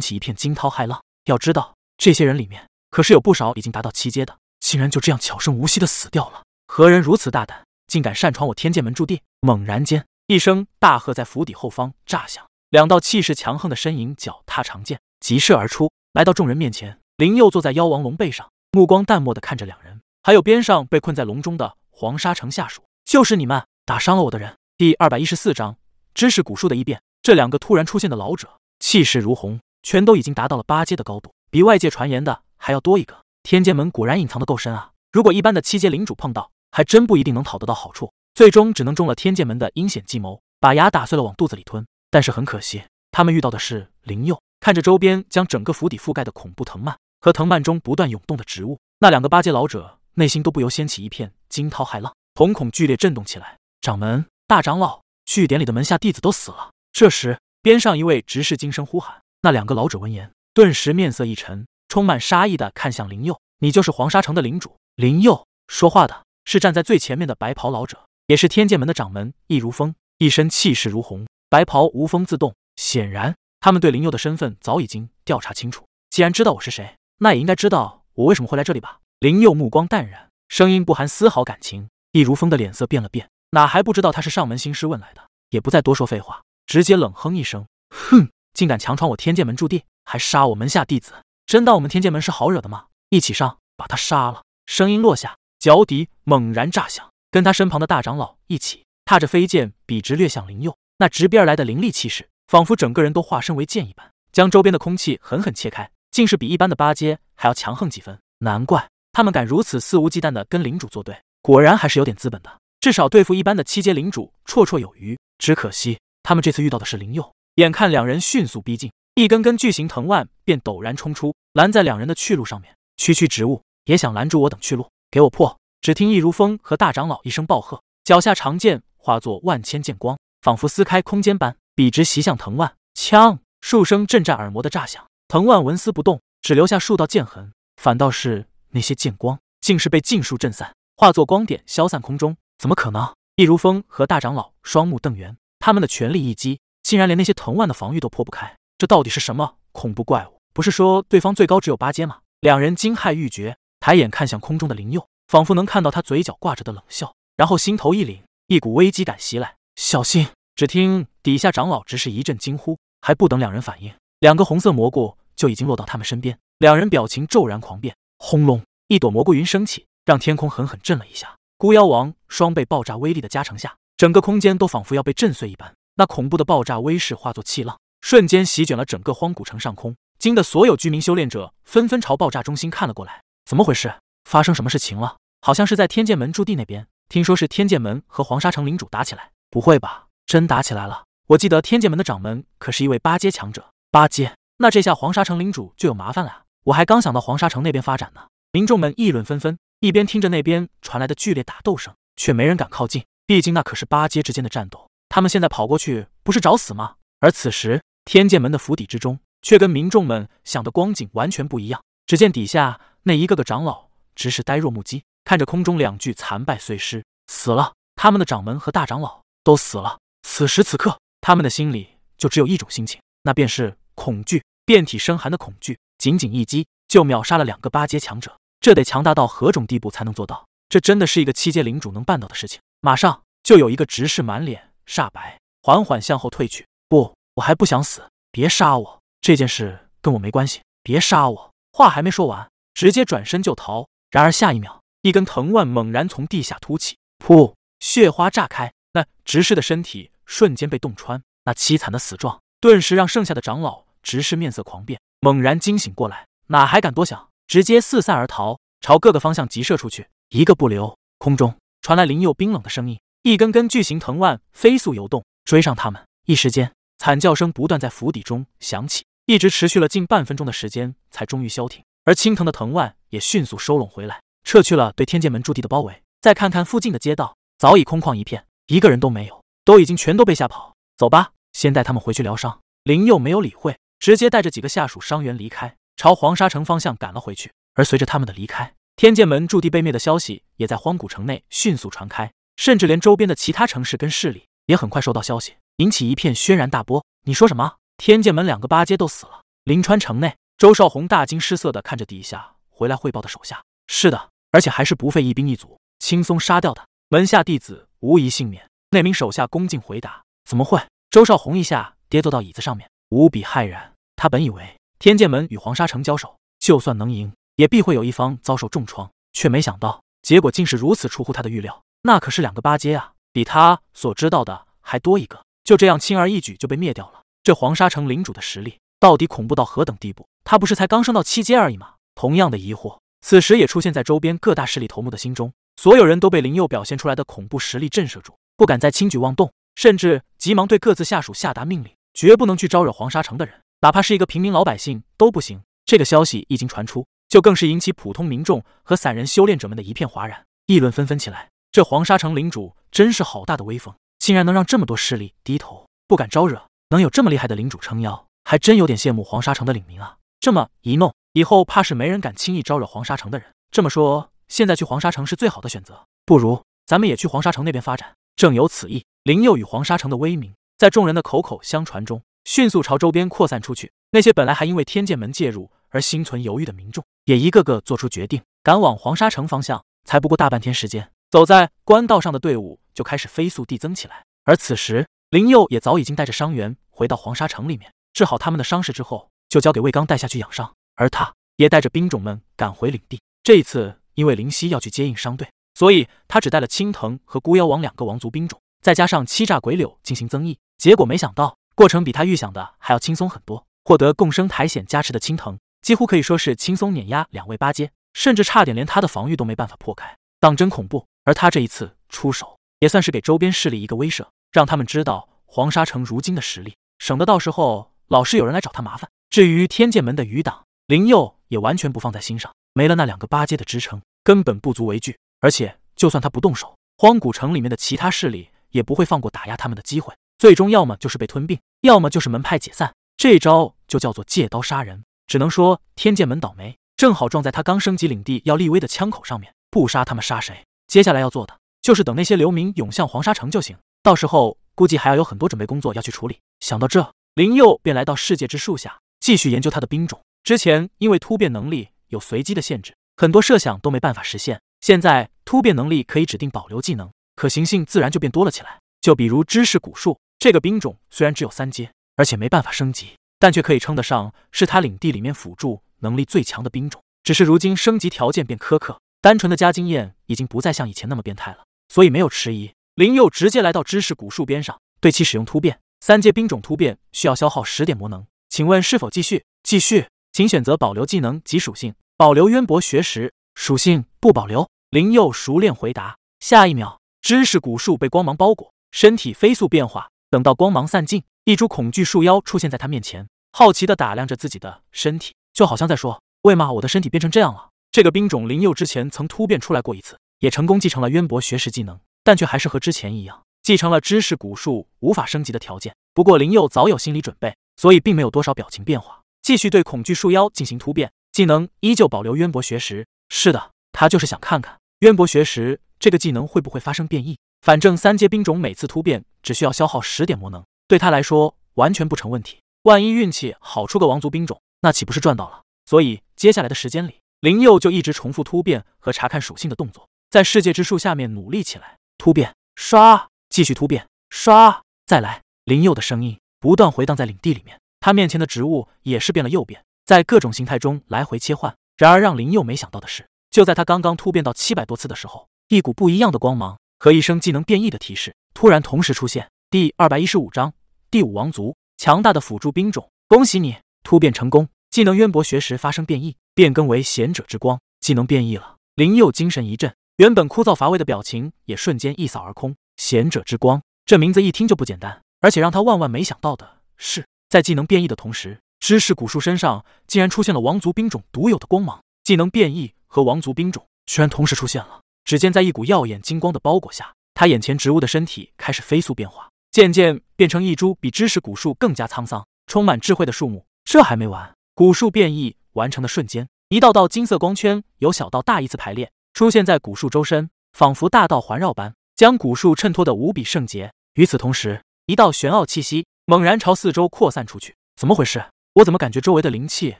起一片惊涛骇浪。要知道，这些人里面可是有不少已经达到七阶的，竟然就这样悄声无息的死掉了。何人如此大胆，竟敢擅闯我天剑门驻地？猛然间。一声大喝在府邸后方炸响，两道气势强横的身影脚踏长剑疾射而出，来到众人面前。林佑坐在妖王龙背上，目光淡漠的看着两人，还有边上被困在笼中的黄沙城下属，就是你们打伤了我的人。第二百一十四章，知识古树的异变。这两个突然出现的老者，气势如虹，全都已经达到了八阶的高度，比外界传言的还要多一个。天剑门果然隐藏的够深啊！如果一般的七阶领主碰到，还真不一定能讨得到好处。最终只能中了天剑门的阴险计谋，把牙打碎了往肚子里吞。但是很可惜，他们遇到的是灵佑。看着周边将整个府邸覆盖的恐怖藤蔓和藤蔓中不断涌动的植物，那两个八阶老者内心都不由掀起一片惊涛骇浪，瞳孔剧烈震动起来。掌门、大长老，据点里的门下弟子都死了。这时，边上一位执事惊声呼喊。那两个老者闻言，顿时面色一沉，充满杀意的看向灵佑：“你就是黄沙城的领主。”灵佑说话的是站在最前面的白袍老者。也是天剑门的掌门易如风，一身气势如虹，白袍无风自动。显然，他们对林佑的身份早已经调查清楚。既然知道我是谁，那也应该知道我为什么会来这里吧？林佑目光淡然，声音不含丝毫感情。易如风的脸色变了变，哪还不知道他是上门行师问来的？也不再多说废话，直接冷哼一声：“哼，竟敢强闯我天剑门驻地，还杀我门下弟子，真当我们天剑门是好惹的吗？”一起上，把他杀了！声音落下，脚底猛然炸响。跟他身旁的大长老一起踏着飞剑，笔直掠向灵佑。那直逼而来的凌厉气势，仿佛整个人都化身为剑一般，将周边的空气狠狠切开，竟是比一般的八阶还要强横几分。难怪他们敢如此肆无忌惮地跟领主作对，果然还是有点资本的，至少对付一般的七阶领主绰绰有余。只可惜他们这次遇到的是灵佑。眼看两人迅速逼近，一根根巨型藤蔓便陡然冲出，拦在两人的去路上面。区区植物也想拦住我等去路？给我破！只听易如风和大长老一声暴喝，脚下长剑化作万千剑光，仿佛撕开空间般，笔直袭向藤蔓。枪！数声震炸耳膜的炸响，藤蔓纹丝不动，只留下数道剑痕。反倒是那些剑光，竟是被尽数震散，化作光点消散空中。怎么可能？易如风和大长老双目瞪圆，他们的全力一击，竟然连那些藤蔓的防御都破不开。这到底是什么恐怖怪物？不是说对方最高只有八阶吗？两人惊骇欲绝，抬眼看向空中的灵佑。仿佛能看到他嘴角挂着的冷笑，然后心头一凛，一股危机感袭来。小心！只听底下长老只是一阵惊呼，还不等两人反应，两个红色蘑菇就已经落到他们身边。两人表情骤然狂变。轰隆！一朵蘑菇云升起，让天空狠狠震了一下。孤妖王双倍爆炸威力的加成下，整个空间都仿佛要被震碎一般。那恐怖的爆炸威势化作气浪，瞬间席卷了整个荒古城上空。惊的所有居民修炼者纷纷朝爆炸中心看了过来。怎么回事？发生什么事情了？好像是在天剑门驻地那边，听说是天剑门和黄沙城领主打起来。不会吧，真打起来了？我记得天剑门的掌门可是一位八阶强者。八阶？那这下黄沙城领主就有麻烦了啊！我还刚想到黄沙城那边发展呢。民众们议论纷纷，一边听着那边传来的剧烈打斗声，却没人敢靠近。毕竟那可是八阶之间的战斗，他们现在跑过去不是找死吗？而此时，天剑门的府邸之中，却跟民众们想的光景完全不一样。只见底下那一个个长老。直是呆若木鸡，看着空中两具残败碎尸，死了。他们的掌门和大长老都死了。此时此刻，他们的心里就只有一种心情，那便是恐惧，遍体生寒的恐惧。仅仅一击就秒杀了两个八阶强者，这得强大到何种地步才能做到？这真的是一个七阶领主能办到的事情。马上就有一个执事满脸煞白，缓缓向后退去。不，我还不想死，别杀我！这件事跟我没关系，别杀我！话还没说完，直接转身就逃。然而下一秒，一根藤蔓猛然从地下突起，噗，血花炸开，那执事的身体瞬间被洞穿，那凄惨的死状顿时让剩下的长老执事面色狂变，猛然惊醒过来，哪还敢多想，直接四散而逃，朝各个方向急射出去，一个不留。空中传来林佑冰冷的声音，一根根巨型藤蔓飞速游动，追上他们。一时间，惨叫声不断在府邸中响起，一直持续了近半分钟的时间，才终于消停。而青藤的藤蔓也迅速收拢回来，撤去了对天剑门驻地的包围。再看看附近的街道，早已空旷一片，一个人都没有，都已经全都被吓跑。走吧，先带他们回去疗伤。林佑没有理会，直接带着几个下属伤员离开，朝黄沙城方向赶了回去。而随着他们的离开，天剑门驻地被灭的消息也在荒古城内迅速传开，甚至连周边的其他城市跟势力也很快收到消息，引起一片轩然大波。你说什么？天剑门两个八阶都死了？临川城内。周少红大惊失色地看着底下回来汇报的手下：“是的，而且还是不费一兵一卒，轻松杀掉的门下弟子，无一幸免。”那名手下恭敬回答：“怎么会？”周少红一下跌坐到椅子上面，无比骇然。他本以为天剑门与黄沙城交手，就算能赢，也必会有一方遭受重创，却没想到结果竟是如此出乎他的预料。那可是两个八阶啊，比他所知道的还多一个，就这样轻而易举就被灭掉了。这黄沙城领主的实力！到底恐怖到何等地步？他不是才刚升到七阶而已吗？同样的疑惑，此时也出现在周边各大势力头目的心中。所有人都被林佑表现出来的恐怖实力震慑住，不敢再轻举妄动，甚至急忙对各自下属下达命令，绝不能去招惹黄沙城的人，哪怕是一个平民老百姓都不行。这个消息一经传出，就更是引起普通民众和散人修炼者们的一片哗然，议论纷纷起来。这黄沙城领主真是好大的威风，竟然能让这么多势力低头，不敢招惹，能有这么厉害的领主撑腰。还真有点羡慕黄沙城的领民啊！这么一弄，以后怕是没人敢轻易招惹黄沙城的人。这么说，现在去黄沙城是最好的选择。不如咱们也去黄沙城那边发展。正有此意。林佑与黄沙城的威名，在众人的口口相传中，迅速朝周边扩散出去。那些本来还因为天剑门介入而心存犹豫的民众，也一个个做出决定，赶往黄沙城方向。才不过大半天时间，走在官道上的队伍就开始飞速递增起来。而此时，林佑也早已经带着伤员回到黄沙城里面。治好他们的伤势之后，就交给魏刚带下去养伤，而他也带着兵种们赶回领地。这一次，因为灵犀要去接应商队，所以他只带了青藤和孤妖王两个王族兵种，再加上欺诈鬼柳进行增益。结果没想到，过程比他预想的还要轻松很多。获得共生苔藓加持的青藤，几乎可以说是轻松碾压两位八阶，甚至差点连他的防御都没办法破开，当真恐怖。而他这一次出手，也算是给周边势力一个威慑，让他们知道黄沙城如今的实力，省得到时候。老是有人来找他麻烦。至于天剑门的余党，林佑也完全不放在心上。没了那两个八阶的支撑，根本不足为惧。而且，就算他不动手，荒古城里面的其他势力也不会放过打压他们的机会。最终，要么就是被吞并，要么就是门派解散。这招就叫做借刀杀人。只能说天剑门倒霉，正好撞在他刚升级领地要立威的枪口上面。不杀他们，杀谁？接下来要做的就是等那些流民涌向黄沙城就行。到时候估计还要有很多准备工作要去处理。想到这。林佑便来到世界之树下，继续研究他的兵种。之前因为突变能力有随机的限制，很多设想都没办法实现。现在突变能力可以指定保留技能，可行性自然就变多了起来。就比如知识古树这个兵种，虽然只有三阶，而且没办法升级，但却可以称得上是他领地里面辅助能力最强的兵种。只是如今升级条件变苛刻，单纯的加经验已经不再像以前那么变态了。所以没有迟疑，林佑直接来到知识古树边上，对其使用突变。三阶兵种突变需要消耗十点魔能，请问是否继续？继续，请选择保留技能及属性，保留渊博学识属性不保留。林佑熟练回答。下一秒，知识古树被光芒包裹，身体飞速变化。等到光芒散尽，一株恐惧树妖出现在他面前，好奇地打量着自己的身体，就好像在说：“为嘛我的身体变成这样了？”这个兵种林佑之前曾突变出来过一次，也成功继承了渊博学识技能，但却还是和之前一样。继承了知识古树无法升级的条件，不过林佑早有心理准备，所以并没有多少表情变化，继续对恐惧树妖进行突变。技能依旧保留渊博学识。是的，他就是想看看渊博学识这个技能会不会发生变异。反正三阶兵种每次突变只需要消耗十点魔能，对他来说完全不成问题。万一运气好出个王族兵种，那岂不是赚到了？所以接下来的时间里，林佑就一直重复突变和查看属性的动作，在世界之树下面努力起来。突变，刷。继续突变，刷，再来！林佑的声音不断回荡在领地里面，他面前的植物也是变了又变，在各种形态中来回切换。然而让林佑没想到的是，就在他刚刚突变到七百多次的时候，一股不一样的光芒和一声技能变异的提示突然同时出现。第二百一十五章第五王族强大的辅助兵种，恭喜你突变成功，技能渊博学识发生变异，变更为贤者之光，技能变异了！林佑精神一振，原本枯燥乏味的表情也瞬间一扫而空。贤者之光，这名字一听就不简单。而且让他万万没想到的是，在技能变异的同时，知识古树身上竟然出现了王族兵种独有的光芒。技能变异和王族兵种居然同时出现了。只见在一股耀眼金光的包裹下，他眼前植物的身体开始飞速变化，渐渐变成一株比知识古树更加沧桑、充满智慧的树木。这还没完，古树变异完成的瞬间，一道道金色光圈由小到大依次排列，出现在古树周身，仿佛大道环绕般。将古树衬托的无比圣洁。与此同时，一道玄奥气息猛然朝四周扩散出去。怎么回事？我怎么感觉周围的灵气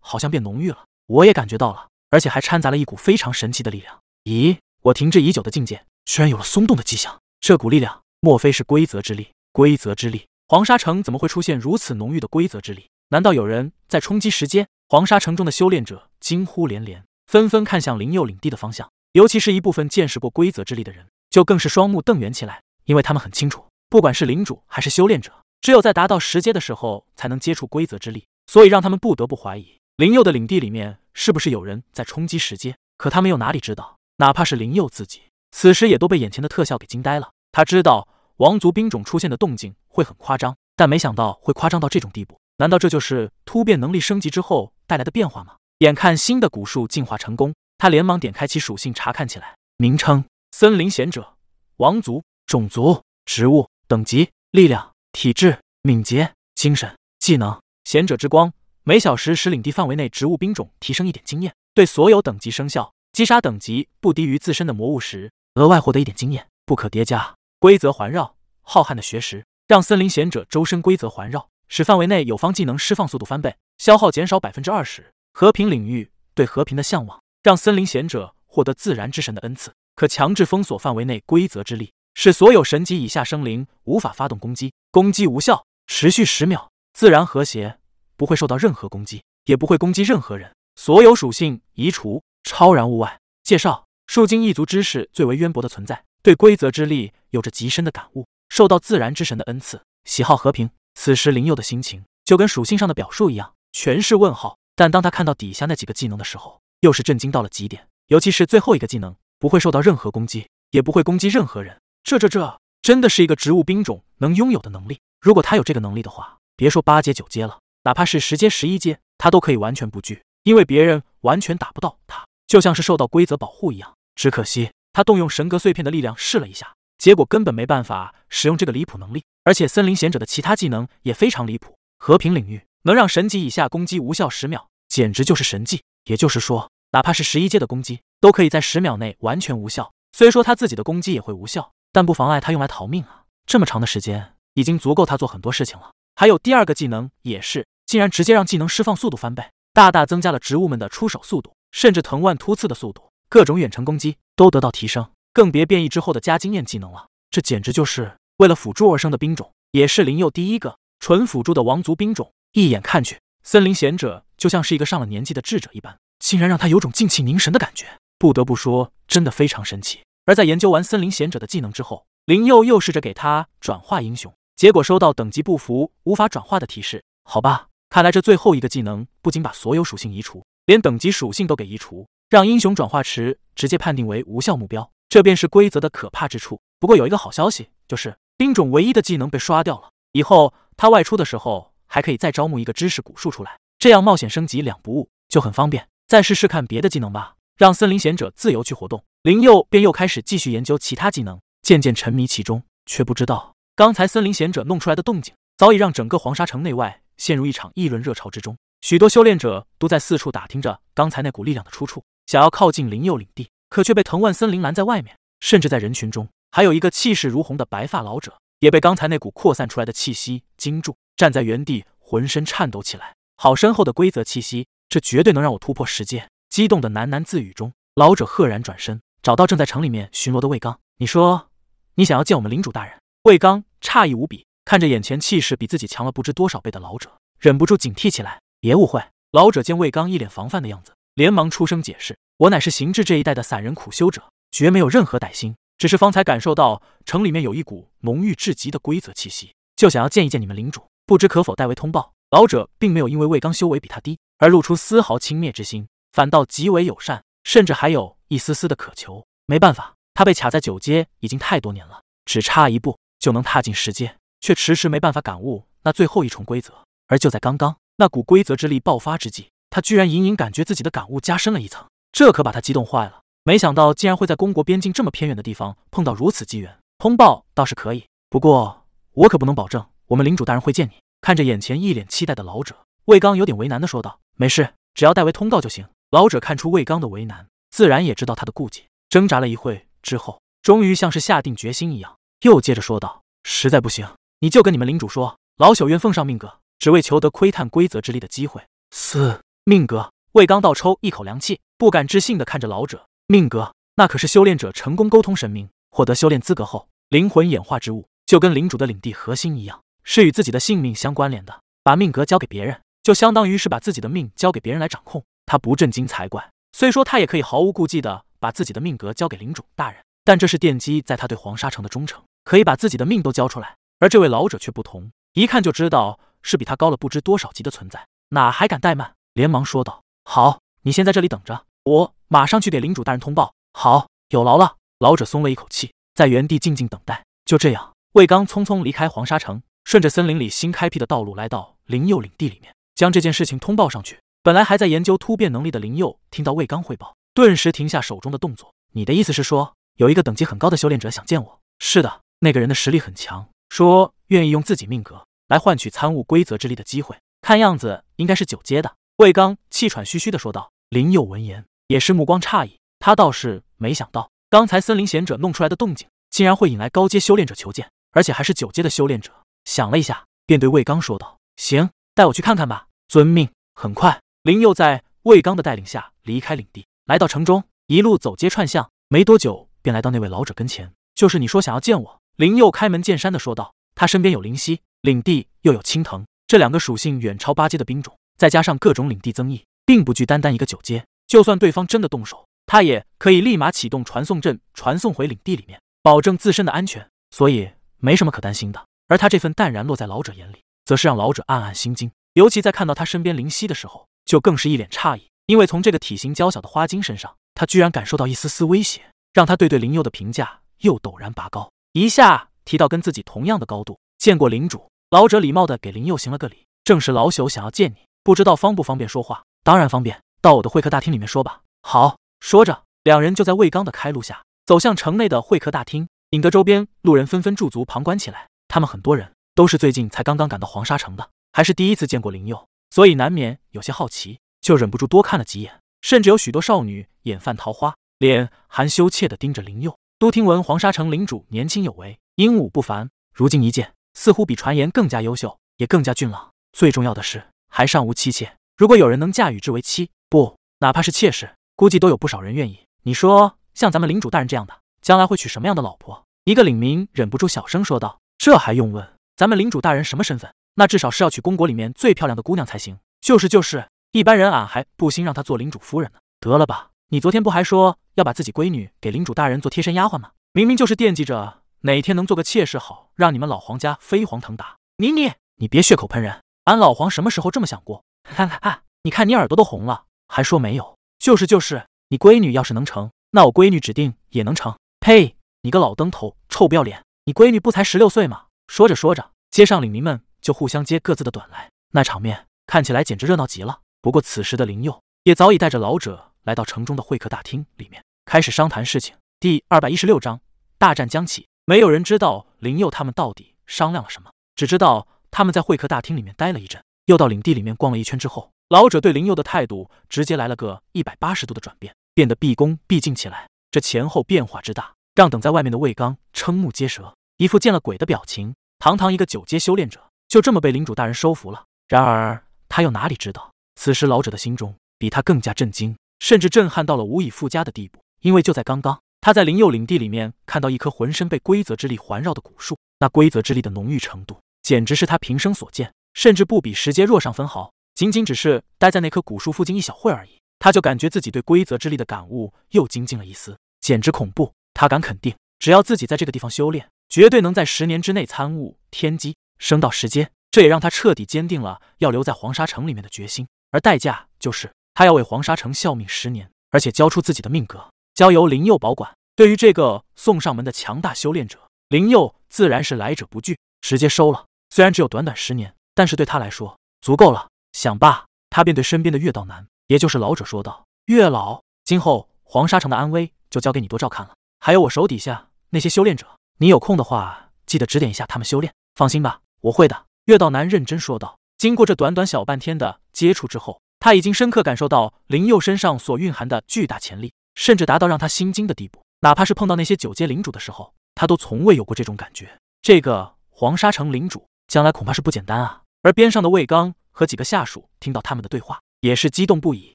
好像变浓郁了？我也感觉到了，而且还掺杂了一股非常神奇的力量。咦，我停滞已久的境界居然有了松动的迹象。这股力量，莫非是规则之力？规则之力，黄沙城怎么会出现如此浓郁的规则之力？难道有人在冲击时间？黄沙城中的修炼者惊呼连连，纷纷看向灵佑领地的方向，尤其是一部分见识过规则之力的人。就更是双目瞪圆起来，因为他们很清楚，不管是领主还是修炼者，只有在达到十阶的时候，才能接触规则之力，所以让他们不得不怀疑灵佑的领地里面是不是有人在冲击十阶。可他们又哪里知道，哪怕是灵佑自己，此时也都被眼前的特效给惊呆了。他知道王族兵种出现的动静会很夸张，但没想到会夸张到这种地步。难道这就是突变能力升级之后带来的变化吗？眼看新的古树进化成功，他连忙点开其属性查看起来，名称。森林贤者，王族种族植物等级力量体质敏捷精神技能贤者之光，每小时使领地范围内植物兵种提升一点经验，对所有等级生效。击杀等级不低于自身的魔物时，额外获得一点经验，不可叠加。规则环绕，浩瀚的学识让森林贤者周身规则环绕，使范围内友方技能释放速度翻倍，消耗减少百分之二十。和平领域，对和平的向往让森林贤者获得自然之神的恩赐。可强制封锁范围内规则之力，使所有神级以下生灵无法发动攻击，攻击无效，持续十秒。自然和谐，不会受到任何攻击，也不会攻击任何人。所有属性移除，超然物外。介绍：树精一族知识最为渊博的存在，对规则之力有着极深的感悟，受到自然之神的恩赐，喜好和平。此时林佑的心情就跟属性上的表述一样，全是问号。但当他看到底下那几个技能的时候，又是震惊到了极点，尤其是最后一个技能。不会受到任何攻击，也不会攻击任何人。这、这、这，真的是一个植物兵种能拥有的能力。如果他有这个能力的话，别说八阶、九阶了，哪怕是十阶、十一阶，他都可以完全不惧，因为别人完全打不到他，就像是受到规则保护一样。只可惜他动用神格碎片的力量试了一下，结果根本没办法使用这个离谱能力。而且森林贤者的其他技能也非常离谱，和平领域能让神级以下攻击无效十秒，简直就是神技。也就是说，哪怕是十一阶的攻击。都可以在十秒内完全无效。虽说他自己的攻击也会无效，但不妨碍他用来逃命啊！这么长的时间已经足够他做很多事情了。还有第二个技能也是，竟然直接让技能释放速度翻倍，大大增加了植物们的出手速度，甚至藤蔓突刺的速度，各种远程攻击都得到提升。更别变异之后的加经验技能了，这简直就是为了辅助而生的兵种，也是林佑第一个纯辅助的王族兵种。一眼看去，森林贤者就像是一个上了年纪的智者一般，竟然让他有种静气凝神的感觉。不得不说，真的非常神奇。而在研究完森林贤者的技能之后，林佑又试着给他转化英雄，结果收到等级不符无法转化的提示。好吧，看来这最后一个技能不仅把所有属性移除，连等级属性都给移除，让英雄转化池直接判定为无效目标。这便是规则的可怕之处。不过有一个好消息，就是兵种唯一的技能被刷掉了，以后他外出的时候还可以再招募一个知识古树出来，这样冒险升级两不误，就很方便。再试试看别的技能吧。让森林贤者自由去活动，灵佑便又开始继续研究其他技能，渐渐沉迷其中，却不知道刚才森林贤者弄出来的动静，早已让整个黄沙城内外陷入一场议论热潮之中。许多修炼者都在四处打听着刚才那股力量的出处，想要靠近灵佑领地，可却被藤蔓森林拦在外面。甚至在人群中，还有一个气势如虹的白发老者，也被刚才那股扩散出来的气息惊住，站在原地浑身颤抖起来。好深厚的规则气息，这绝对能让我突破十界。激动的喃喃自语中，老者赫然转身，找到正在城里面巡逻的魏刚。你说，你想要见我们领主大人？魏刚诧异无比，看着眼前气势比自己强了不知多少倍的老者，忍不住警惕起来。别误会，老者见魏刚一脸防范的样子，连忙出声解释：“我乃是行至这一带的散人苦修者，绝没有任何歹心。只是方才感受到城里面有一股浓郁至极的规则气息，就想要见一见你们领主，不知可否代为通报？”老者并没有因为魏刚修为比他低而露出丝毫轻蔑之心。反倒极为友善，甚至还有一丝丝的渴求。没办法，他被卡在九阶已经太多年了，只差一步就能踏进十阶，却迟迟没办法感悟那最后一重规则。而就在刚刚，那股规则之力爆发之际，他居然隐隐感觉自己的感悟加深了一层，这可把他激动坏了。没想到竟然会在公国边境这么偏远的地方碰到如此机缘。通报倒是可以，不过我可不能保证我们领主大人会见你。看着眼前一脸期待的老者，魏刚有点为难的说道：“没事，只要代为通告就行。”老者看出魏刚的为难，自然也知道他的顾忌。挣扎了一会之后，终于像是下定决心一样，又接着说道：“实在不行，你就跟你们领主说，老朽愿奉上命格，只为求得窥探规则之力的机会。”四命格，魏刚倒抽一口凉气，不敢置信的看着老者。命格，那可是修炼者成功沟通神明、获得修炼资格后灵魂演化之物，就跟领主的领地核心一样，是与自己的性命相关联的。把命格交给别人，就相当于是把自己的命交给别人来掌控。他不震惊才怪。虽说他也可以毫无顾忌的把自己的命格交给领主大人，但这是奠基在他对黄沙城的忠诚，可以把自己的命都交出来。而这位老者却不同，一看就知道是比他高了不知多少级的存在，哪还敢怠慢？连忙说道：“好，你先在这里等着，我马上去给领主大人通报。”“好，有劳了。”老者松了一口气，在原地静静等待。就这样，魏刚匆匆离开黄沙城，顺着森林里新开辟的道路来到灵佑领地里面，将这件事情通报上去。本来还在研究突变能力的林佑，听到魏刚汇报，顿时停下手中的动作。你的意思是说，有一个等级很高的修炼者想见我？是的，那个人的实力很强，说愿意用自己命格来换取参悟规则之力的机会。看样子应该是九阶的。魏刚气喘吁吁地说道。林佑闻言也是目光诧异，他倒是没想到，刚才森林贤者弄出来的动静，竟然会引来高阶修炼者求见，而且还是九阶的修炼者。想了一下，便对魏刚说道：“行，带我去看看吧。”遵命。很快。林佑在魏刚的带领下离开领地，来到城中，一路走街串巷，没多久便来到那位老者跟前。就是你说想要见我，林佑开门见山的说道。他身边有灵犀，领地又有青藤，这两个属性远超八阶的兵种，再加上各种领地增益，并不惧单单一个九阶。就算对方真的动手，他也可以立马启动传送阵，传送回领地里面，保证自身的安全，所以没什么可担心的。而他这份淡然落在老者眼里，则是让老者暗暗心惊。尤其在看到他身边灵犀的时候。就更是一脸诧异，因为从这个体型娇小的花精身上，他居然感受到一丝丝威胁，让他对对灵佑的评价又陡然拔高，一下提到跟自己同样的高度。见过领主，老者礼貌的给灵佑行了个礼，正是老朽想要见你，不知道方不方便说话？当然方便，到我的会客大厅里面说吧。好，说着，两人就在魏刚的开路下，走向城内的会客大厅，引得周边路人纷纷驻足旁观起来。他们很多人都是最近才刚刚赶到黄沙城的，还是第一次见过灵佑。所以难免有些好奇，就忍不住多看了几眼，甚至有许多少女眼泛桃花，脸含羞怯地盯着林佑。都听闻黄沙城领主年轻有为，英武不凡，如今一见，似乎比传言更加优秀，也更加俊朗。最重要的是，还尚无妻妾。如果有人能驾驭之为妻，不，哪怕是妾室，估计都有不少人愿意。你说，像咱们领主大人这样的，将来会娶什么样的老婆？一个领民忍不住小声说道：“这还用问？咱们领主大人什么身份？”那至少是要娶公国里面最漂亮的姑娘才行。就是就是，一般人俺还不兴让她做领主夫人呢。得了吧，你昨天不还说要把自己闺女给领主大人做贴身丫鬟吗？明明就是惦记着哪天能做个妾室，好让你们老皇家飞黄腾达。你你你别血口喷人，俺老黄什么时候这么想过？哈哈哈！你看你耳朵都红了，还说没有？就是就是，你闺女要是能成，那我闺女指定也能成。呸！你个老登头，臭不要脸！你闺女不才十六岁吗？说着说着，街上领民们。就互相揭各自的短来，那场面看起来简直热闹极了。不过此时的林佑也早已带着老者来到城中的会客大厅里面，开始商谈事情。第二百一十六章大战将起，没有人知道林佑他们到底商量了什么，只知道他们在会客大厅里面待了一阵，又到领地里面逛了一圈之后，老者对林佑的态度直接来了个一百八十度的转变，变得毕恭毕敬起来。这前后变化之大，让等在外面的魏刚瞠目结舌，一副见了鬼的表情。堂堂一个九阶修炼者。就这么被领主大人收服了。然而，他又哪里知道，此时老者的心中比他更加震惊，甚至震撼到了无以复加的地步。因为就在刚刚，他在灵佑领地里面看到一棵浑身被规则之力环绕的古树，那规则之力的浓郁程度，简直是他平生所见，甚至不比石阶弱上分毫。仅仅只是待在那棵古树附近一小会儿而已，他就感觉自己对规则之力的感悟又精进了一丝，简直恐怖。他敢肯定，只要自己在这个地方修炼，绝对能在十年之内参悟天机。升到十阶，这也让他彻底坚定了要留在黄沙城里面的决心，而代价就是他要为黄沙城效命十年，而且交出自己的命格，交由林佑保管。对于这个送上门的强大修炼者，林佑自然是来者不拒，直接收了。虽然只有短短十年，但是对他来说足够了。想罢，他便对身边的月道男，也就是老者说道：“月老，今后黄沙城的安危就交给你多照看了。还有我手底下那些修炼者，你有空的话记得指点一下他们修炼。放心吧。”我会的，月道南认真说道。经过这短短小半天的接触之后，他已经深刻感受到林佑身上所蕴含的巨大潜力，甚至达到让他心惊的地步。哪怕是碰到那些九阶领主的时候，他都从未有过这种感觉。这个黄沙城领主将来恐怕是不简单啊！而边上的魏刚和几个下属听到他们的对话，也是激动不已。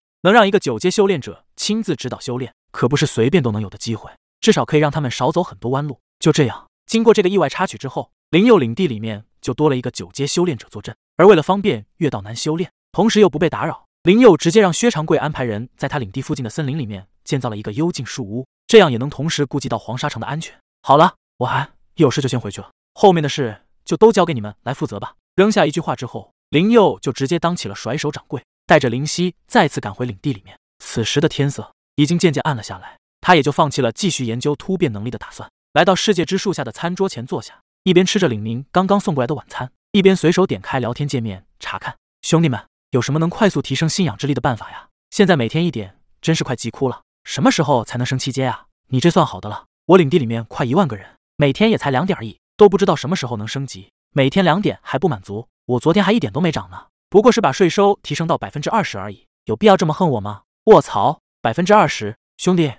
能让一个九阶修炼者亲自指导修炼，可不是随便都能有的机会，至少可以让他们少走很多弯路。就这样，经过这个意外插曲之后。灵佑领地里面就多了一个九阶修炼者坐镇，而为了方便月道南修炼，同时又不被打扰，灵佑直接让薛长贵安排人在他领地附近的森林里面建造了一个幽静树屋，这样也能同时顾及到黄沙城的安全。好了，我还有事，就先回去了，后面的事就都交给你们来负责吧。扔下一句话之后，灵佑就直接当起了甩手掌柜，带着灵犀再次赶回领地里面。此时的天色已经渐渐暗了下来，他也就放弃了继续研究突变能力的打算，来到世界之树下的餐桌前坐下。一边吃着领民刚刚送过来的晚餐，一边随手点开聊天界面查看。兄弟们，有什么能快速提升信仰之力的办法呀？现在每天一点，真是快急哭了！什么时候才能升七阶啊？你这算好的了，我领地里面快一万个人，每天也才两点而已，都不知道什么时候能升级。每天两点还不满足，我昨天还一点都没涨呢，不过是把税收提升到百分之二十而已，有必要这么恨我吗？卧槽，百分之二十，兄弟，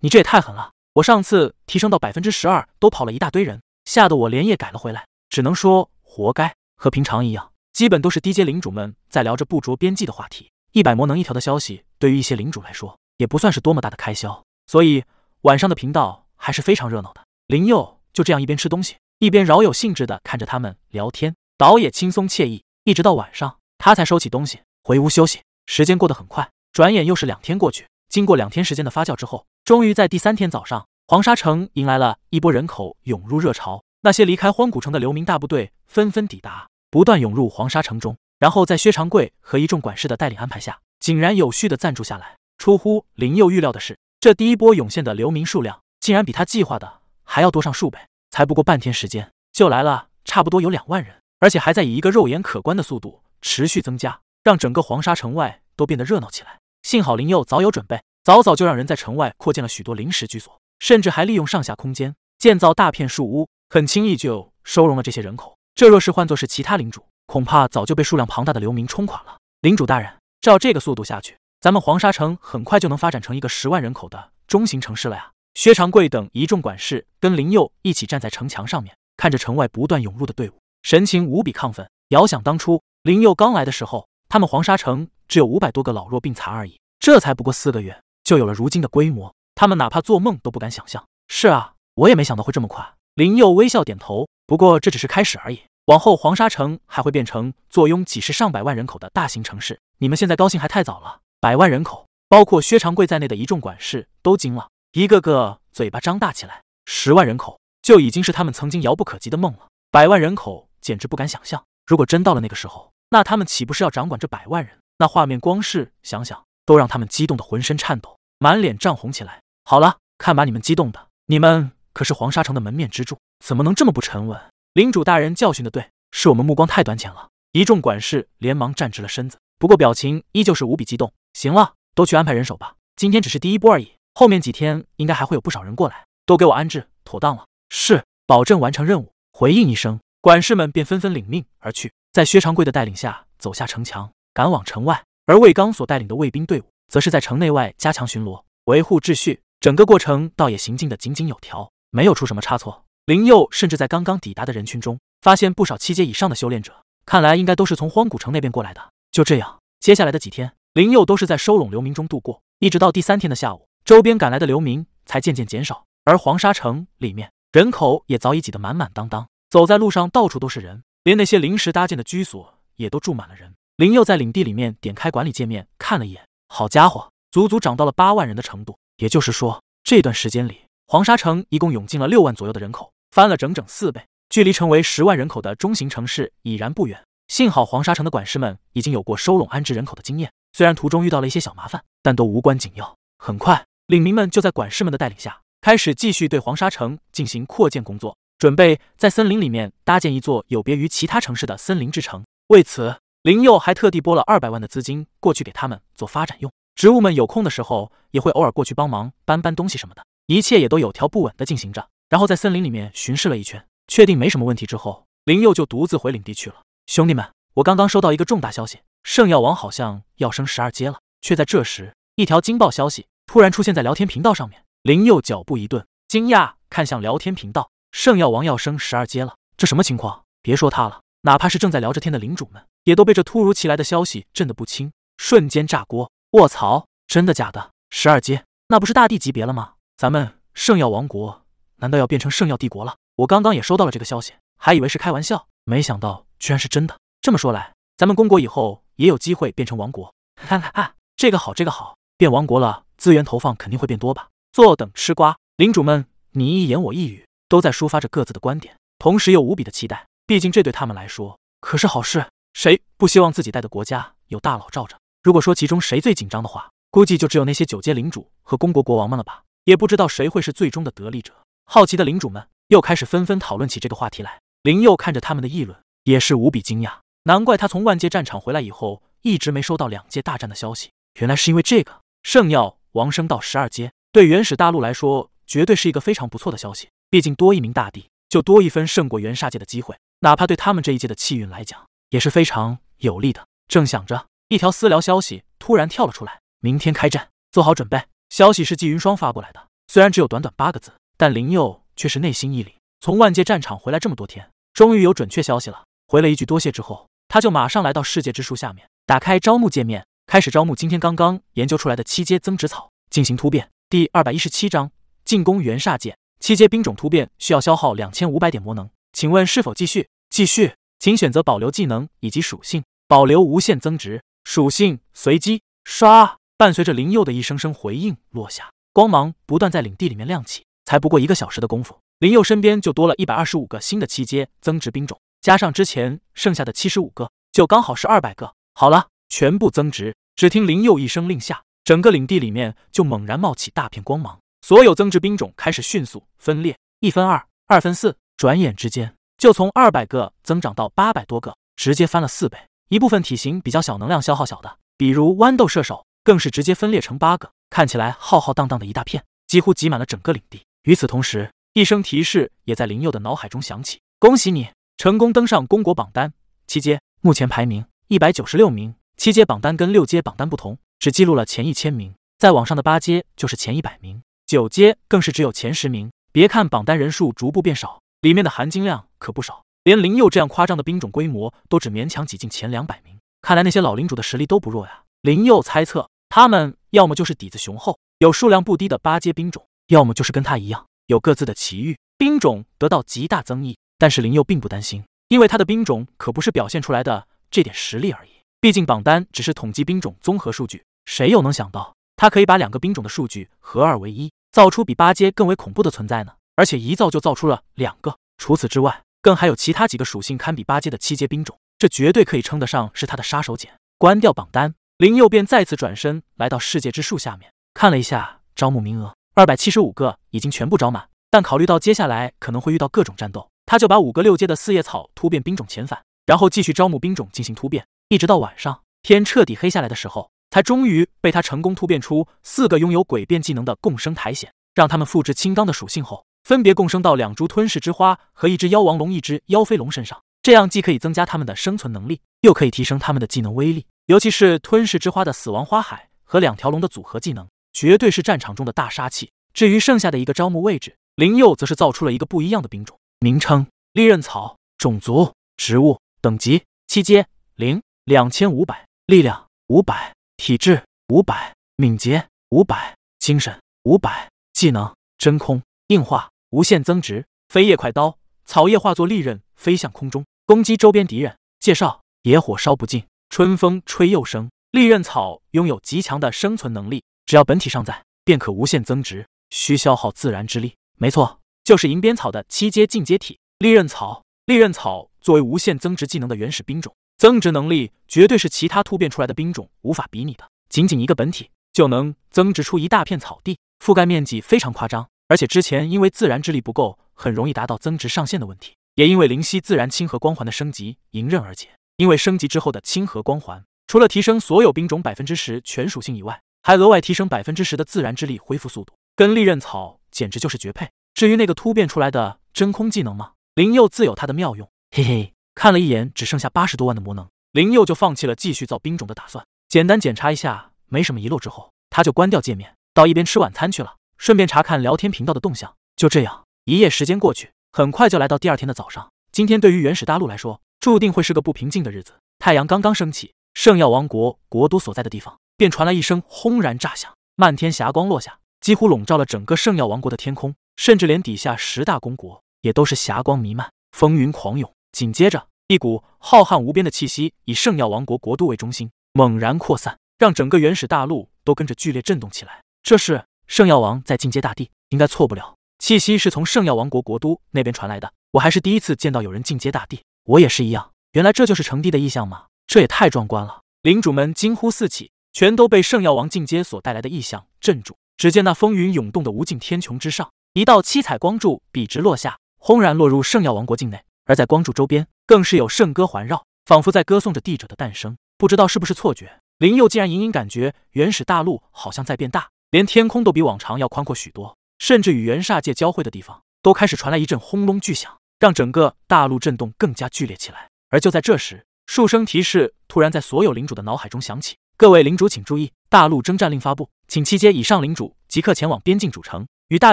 你这也太狠了！我上次提升到百分之十二都跑了一大堆人。吓得我连夜改了回来，只能说活该。和平常一样，基本都是低阶领主们在聊着不着边际的话题。一百魔能一条的消息，对于一些领主来说，也不算是多么大的开销，所以晚上的频道还是非常热闹的。林佑就这样一边吃东西，一边饶有兴致的看着他们聊天，倒也轻松惬意。一直到晚上，他才收起东西回屋休息。时间过得很快，转眼又是两天过去。经过两天时间的发酵之后，终于在第三天早上。黄沙城迎来了一波人口涌入热潮，那些离开荒古城的流民大部队纷纷抵达，不断涌入黄沙城中，然后在薛长贵和一众管事的带领安排下，井然有序的暂住下来。出乎林佑预料的是，这第一波涌现的流民数量竟然比他计划的还要多上数倍，才不过半天时间，就来了差不多有两万人，而且还在以一个肉眼可观的速度持续增加，让整个黄沙城外都变得热闹起来。幸好林佑早有准备，早早就让人在城外扩建了许多临时居所。甚至还利用上下空间建造大片树屋，很轻易就收容了这些人口。这若是换作是其他领主，恐怕早就被数量庞大的流民冲垮了。领主大人，照这个速度下去，咱们黄沙城很快就能发展成一个十万人口的中型城市了呀！薛长贵等一众管事跟林佑一起站在城墙上面，看着城外不断涌入的队伍，神情无比亢奋。遥想当初，林佑刚来的时候，他们黄沙城只有五百多个老弱病残而已。这才不过四个月，就有了如今的规模。他们哪怕做梦都不敢想象。是啊，我也没想到会这么快。林佑微笑点头。不过这只是开始而已，往后黄沙城还会变成坐拥几十上百万人口的大型城市。你们现在高兴还太早了。百万人口，包括薛长贵在内的一众管事都惊了，一个个嘴巴张大起来。十万人口就已经是他们曾经遥不可及的梦了，百万人口简直不敢想象。如果真到了那个时候，那他们岂不是要掌管这百万人？那画面光是想想都让他们激动的浑身颤抖，满脸涨红起来。好了，看把你们激动的！你们可是黄沙城的门面支柱，怎么能这么不沉稳？领主大人教训的对，是我们目光太短浅了。一众管事连忙站直了身子，不过表情依旧是无比激动。行了，都去安排人手吧，今天只是第一波而已，后面几天应该还会有不少人过来，都给我安置妥当了。是，保证完成任务。回应一声，管事们便纷纷领命而去，在薛长贵的带领下走下城墙，赶往城外，而魏刚所带领的卫兵队伍则是在城内外加强巡逻，维护秩序。整个过程倒也行进的井井有条，没有出什么差错。林佑甚至在刚刚抵达的人群中，发现不少七阶以上的修炼者，看来应该都是从荒古城那边过来的。就这样，接下来的几天，林佑都是在收拢流民中度过，一直到第三天的下午，周边赶来的流民才渐渐减少，而黄沙城里面人口也早已挤得满满当当。走在路上，到处都是人，连那些临时搭建的居所也都住满了人。林佑在领地里面点开管理界面看了一眼，好家伙，足足涨到了八万人的程度。也就是说，这段时间里，黄沙城一共涌进了六万左右的人口，翻了整整四倍，距离成为十万人口的中型城市已然不远。幸好黄沙城的管事们已经有过收拢安置人口的经验，虽然途中遇到了一些小麻烦，但都无关紧要。很快，领民们就在管事们的带领下，开始继续对黄沙城进行扩建工作，准备在森林里面搭建一座有别于其他城市的森林之城。为此，林佑还特地拨了0百万的资金过去给他们做发展用。植物们有空的时候，也会偶尔过去帮忙搬搬东西什么的，一切也都有条不紊的进行着。然后在森林里面巡视了一圈，确定没什么问题之后，林佑就独自回领地去了。兄弟们，我刚刚收到一个重大消息，圣药王好像要升十二阶了。却在这时，一条惊爆消息突然出现在聊天频道上面，林佑脚步一顿，惊讶看向聊天频道，圣药王要升十二阶了，这什么情况？别说他了，哪怕是正在聊着天的领主们，也都被这突如其来的消息震得不轻，瞬间炸锅。卧槽！真的假的？十二阶，那不是大帝级别了吗？咱们圣耀王国难道要变成圣耀帝国了？我刚刚也收到了这个消息，还以为是开玩笑，没想到居然是真的。这么说来，咱们公国以后也有机会变成王国。哈哈哈，这个好，这个好，变王国了，资源投放肯定会变多吧？坐等吃瓜。领主们，你一言我一语，都在抒发着各自的观点，同时又无比的期待。毕竟这对他们来说可是好事，谁不希望自己带的国家有大佬罩着？如果说其中谁最紧张的话，估计就只有那些九阶领主和公国国王们了吧。也不知道谁会是最终的得利者。好奇的领主们又开始纷纷讨论起这个话题来。林佑看着他们的议论，也是无比惊讶。难怪他从万界战场回来以后，一直没收到两界大战的消息，原来是因为这个。圣耀王升到十二阶，对原始大陆来说，绝对是一个非常不错的消息。毕竟多一名大帝，就多一分胜过元煞界的机会。哪怕对他们这一届的气运来讲，也是非常有利的。正想着。一条私聊消息突然跳了出来，明天开战，做好准备。消息是季云霜发过来的，虽然只有短短八个字，但林佑却是内心一凛。从万界战场回来这么多天，终于有准确消息了。回了一句多谢之后，他就马上来到世界之树下面，打开招募界面，开始招募今天刚刚研究出来的七阶增值草进行突变。第二百一十七章进攻元煞界，七阶兵种突变需要消耗两千五百点魔能，请问是否继续？继续，请选择保留技能以及属性，保留无限增值。属性随机刷，伴随着林佑的一声声回应落下，光芒不断在领地里面亮起。才不过一个小时的功夫，林佑身边就多了一百二十五个新的七阶增值兵种，加上之前剩下的七十五个，就刚好是二百个。好了，全部增值。只听林佑一声令下，整个领地里面就猛然冒起大片光芒，所有增值兵种开始迅速分裂，一分二，二分四，转眼之间就从二百个增长到八百多个，直接翻了四倍。一部分体型比较小、能量消耗小的，比如豌豆射手，更是直接分裂成八个，看起来浩浩荡荡的一大片，几乎挤满了整个领地。与此同时，一声提示也在林佑的脑海中响起：“恭喜你成功登上公国榜单七阶，目前排名一百九十六名。”七阶榜单跟六阶榜单不同，只记录了前一千名，在网上的八阶就是前一百名，九阶更是只有前十名。别看榜单人数逐步变少，里面的含金量可不少。连林佑这样夸张的兵种规模都只勉强挤进前两百名，看来那些老领主的实力都不弱呀。林佑猜测，他们要么就是底子雄厚，有数量不低的八阶兵种，要么就是跟他一样，有各自的奇遇，兵种得到极大增益。但是林佑并不担心，因为他的兵种可不是表现出来的这点实力而已。毕竟榜单只是统计兵种综合数据，谁又能想到他可以把两个兵种的数据合二为一，造出比八阶更为恐怖的存在呢？而且一造就造出了两个。除此之外，更还有其他几个属性堪比八阶的七阶兵种，这绝对可以称得上是他的杀手锏。关掉榜单，林佑便再次转身来到世界之树下面，看了一下招募名额，二百七十五个已经全部招满。但考虑到接下来可能会遇到各种战斗，他就把五个六阶的四叶草突变兵种遣返，然后继续招募兵种进行突变。一直到晚上天彻底黑下来的时候，才终于被他成功突变出四个拥有诡变技能的共生苔藓，让他们复制青钢的属性后。分别共生到两株吞噬之花和一只妖王龙、一只妖飞龙身上，这样既可以增加他们的生存能力，又可以提升他们的技能威力。尤其是吞噬之花的死亡花海和两条龙的组合技能，绝对是战场中的大杀器。至于剩下的一个招募位置，灵佑则是造出了一个不一样的兵种，名称：利刃草，种族：植物，等级：七阶，灵两千五百，力量五百，体质五百，敏捷五百，精神五百，技能：真空。硬化，无限增值，飞叶快刀，草叶化作利刃飞向空中攻击周边敌人。介绍：野火烧不尽，春风吹又生。利刃草拥有极强的生存能力，只要本体尚在，便可无限增值，需消耗自然之力。没错，就是银边草的七阶进阶体——利刃草。利刃草作为无限增值技能的原始兵种，增值能力绝对是其他突变出来的兵种无法比拟的。仅仅一个本体就能增值出一大片草地，覆盖面积非常夸张。而且之前因为自然之力不够，很容易达到增值上限的问题，也因为灵犀自然亲和光环的升级迎刃而解。因为升级之后的亲和光环，除了提升所有兵种百分之十全属性以外，还额外提升百分之十的自然之力恢复速度，跟利刃草简直就是绝配。至于那个突变出来的真空技能吗？灵佑自有它的妙用。嘿嘿，看了一眼只剩下八十多万的魔能，灵佑就放弃了继续造兵种的打算。简单检查一下没什么遗漏之后，他就关掉界面，到一边吃晚餐去了。顺便查看聊天频道的动向。就这样，一夜时间过去，很快就来到第二天的早上。今天对于原始大陆来说，注定会是个不平静的日子。太阳刚刚升起，圣耀王国国都所在的地方便传来一声轰然炸响，漫天霞光落下，几乎笼罩了整个圣耀王国的天空，甚至连底下十大公国也都是霞光弥漫，风云狂涌。紧接着，一股浩瀚无边的气息以圣耀王国国都为中心猛然扩散，让整个原始大陆都跟着剧烈震动起来。这是。圣药王在进阶大帝，应该错不了。气息是从圣药王国国都那边传来的。我还是第一次见到有人进阶大帝，我也是一样。原来这就是成帝的意象吗？这也太壮观了！领主们惊呼四起，全都被圣药王进阶所带来的异象镇住。只见那风云涌动的无尽天穹之上，一道七彩光柱笔直落下，轰然落入圣药王国境内。而在光柱周边，更是有圣歌环绕，仿佛在歌颂着帝者的诞生。不知道是不是错觉，林佑竟然隐隐感觉原始大陆好像在变大。连天空都比往常要宽阔许多，甚至与元煞界交汇的地方都开始传来一阵轰隆巨响，让整个大陆震动更加剧烈起来。而就在这时，数声提示突然在所有领主的脑海中响起：“各位领主请注意，大陆征战令发布，请七阶以上领主即刻前往边境主城，与大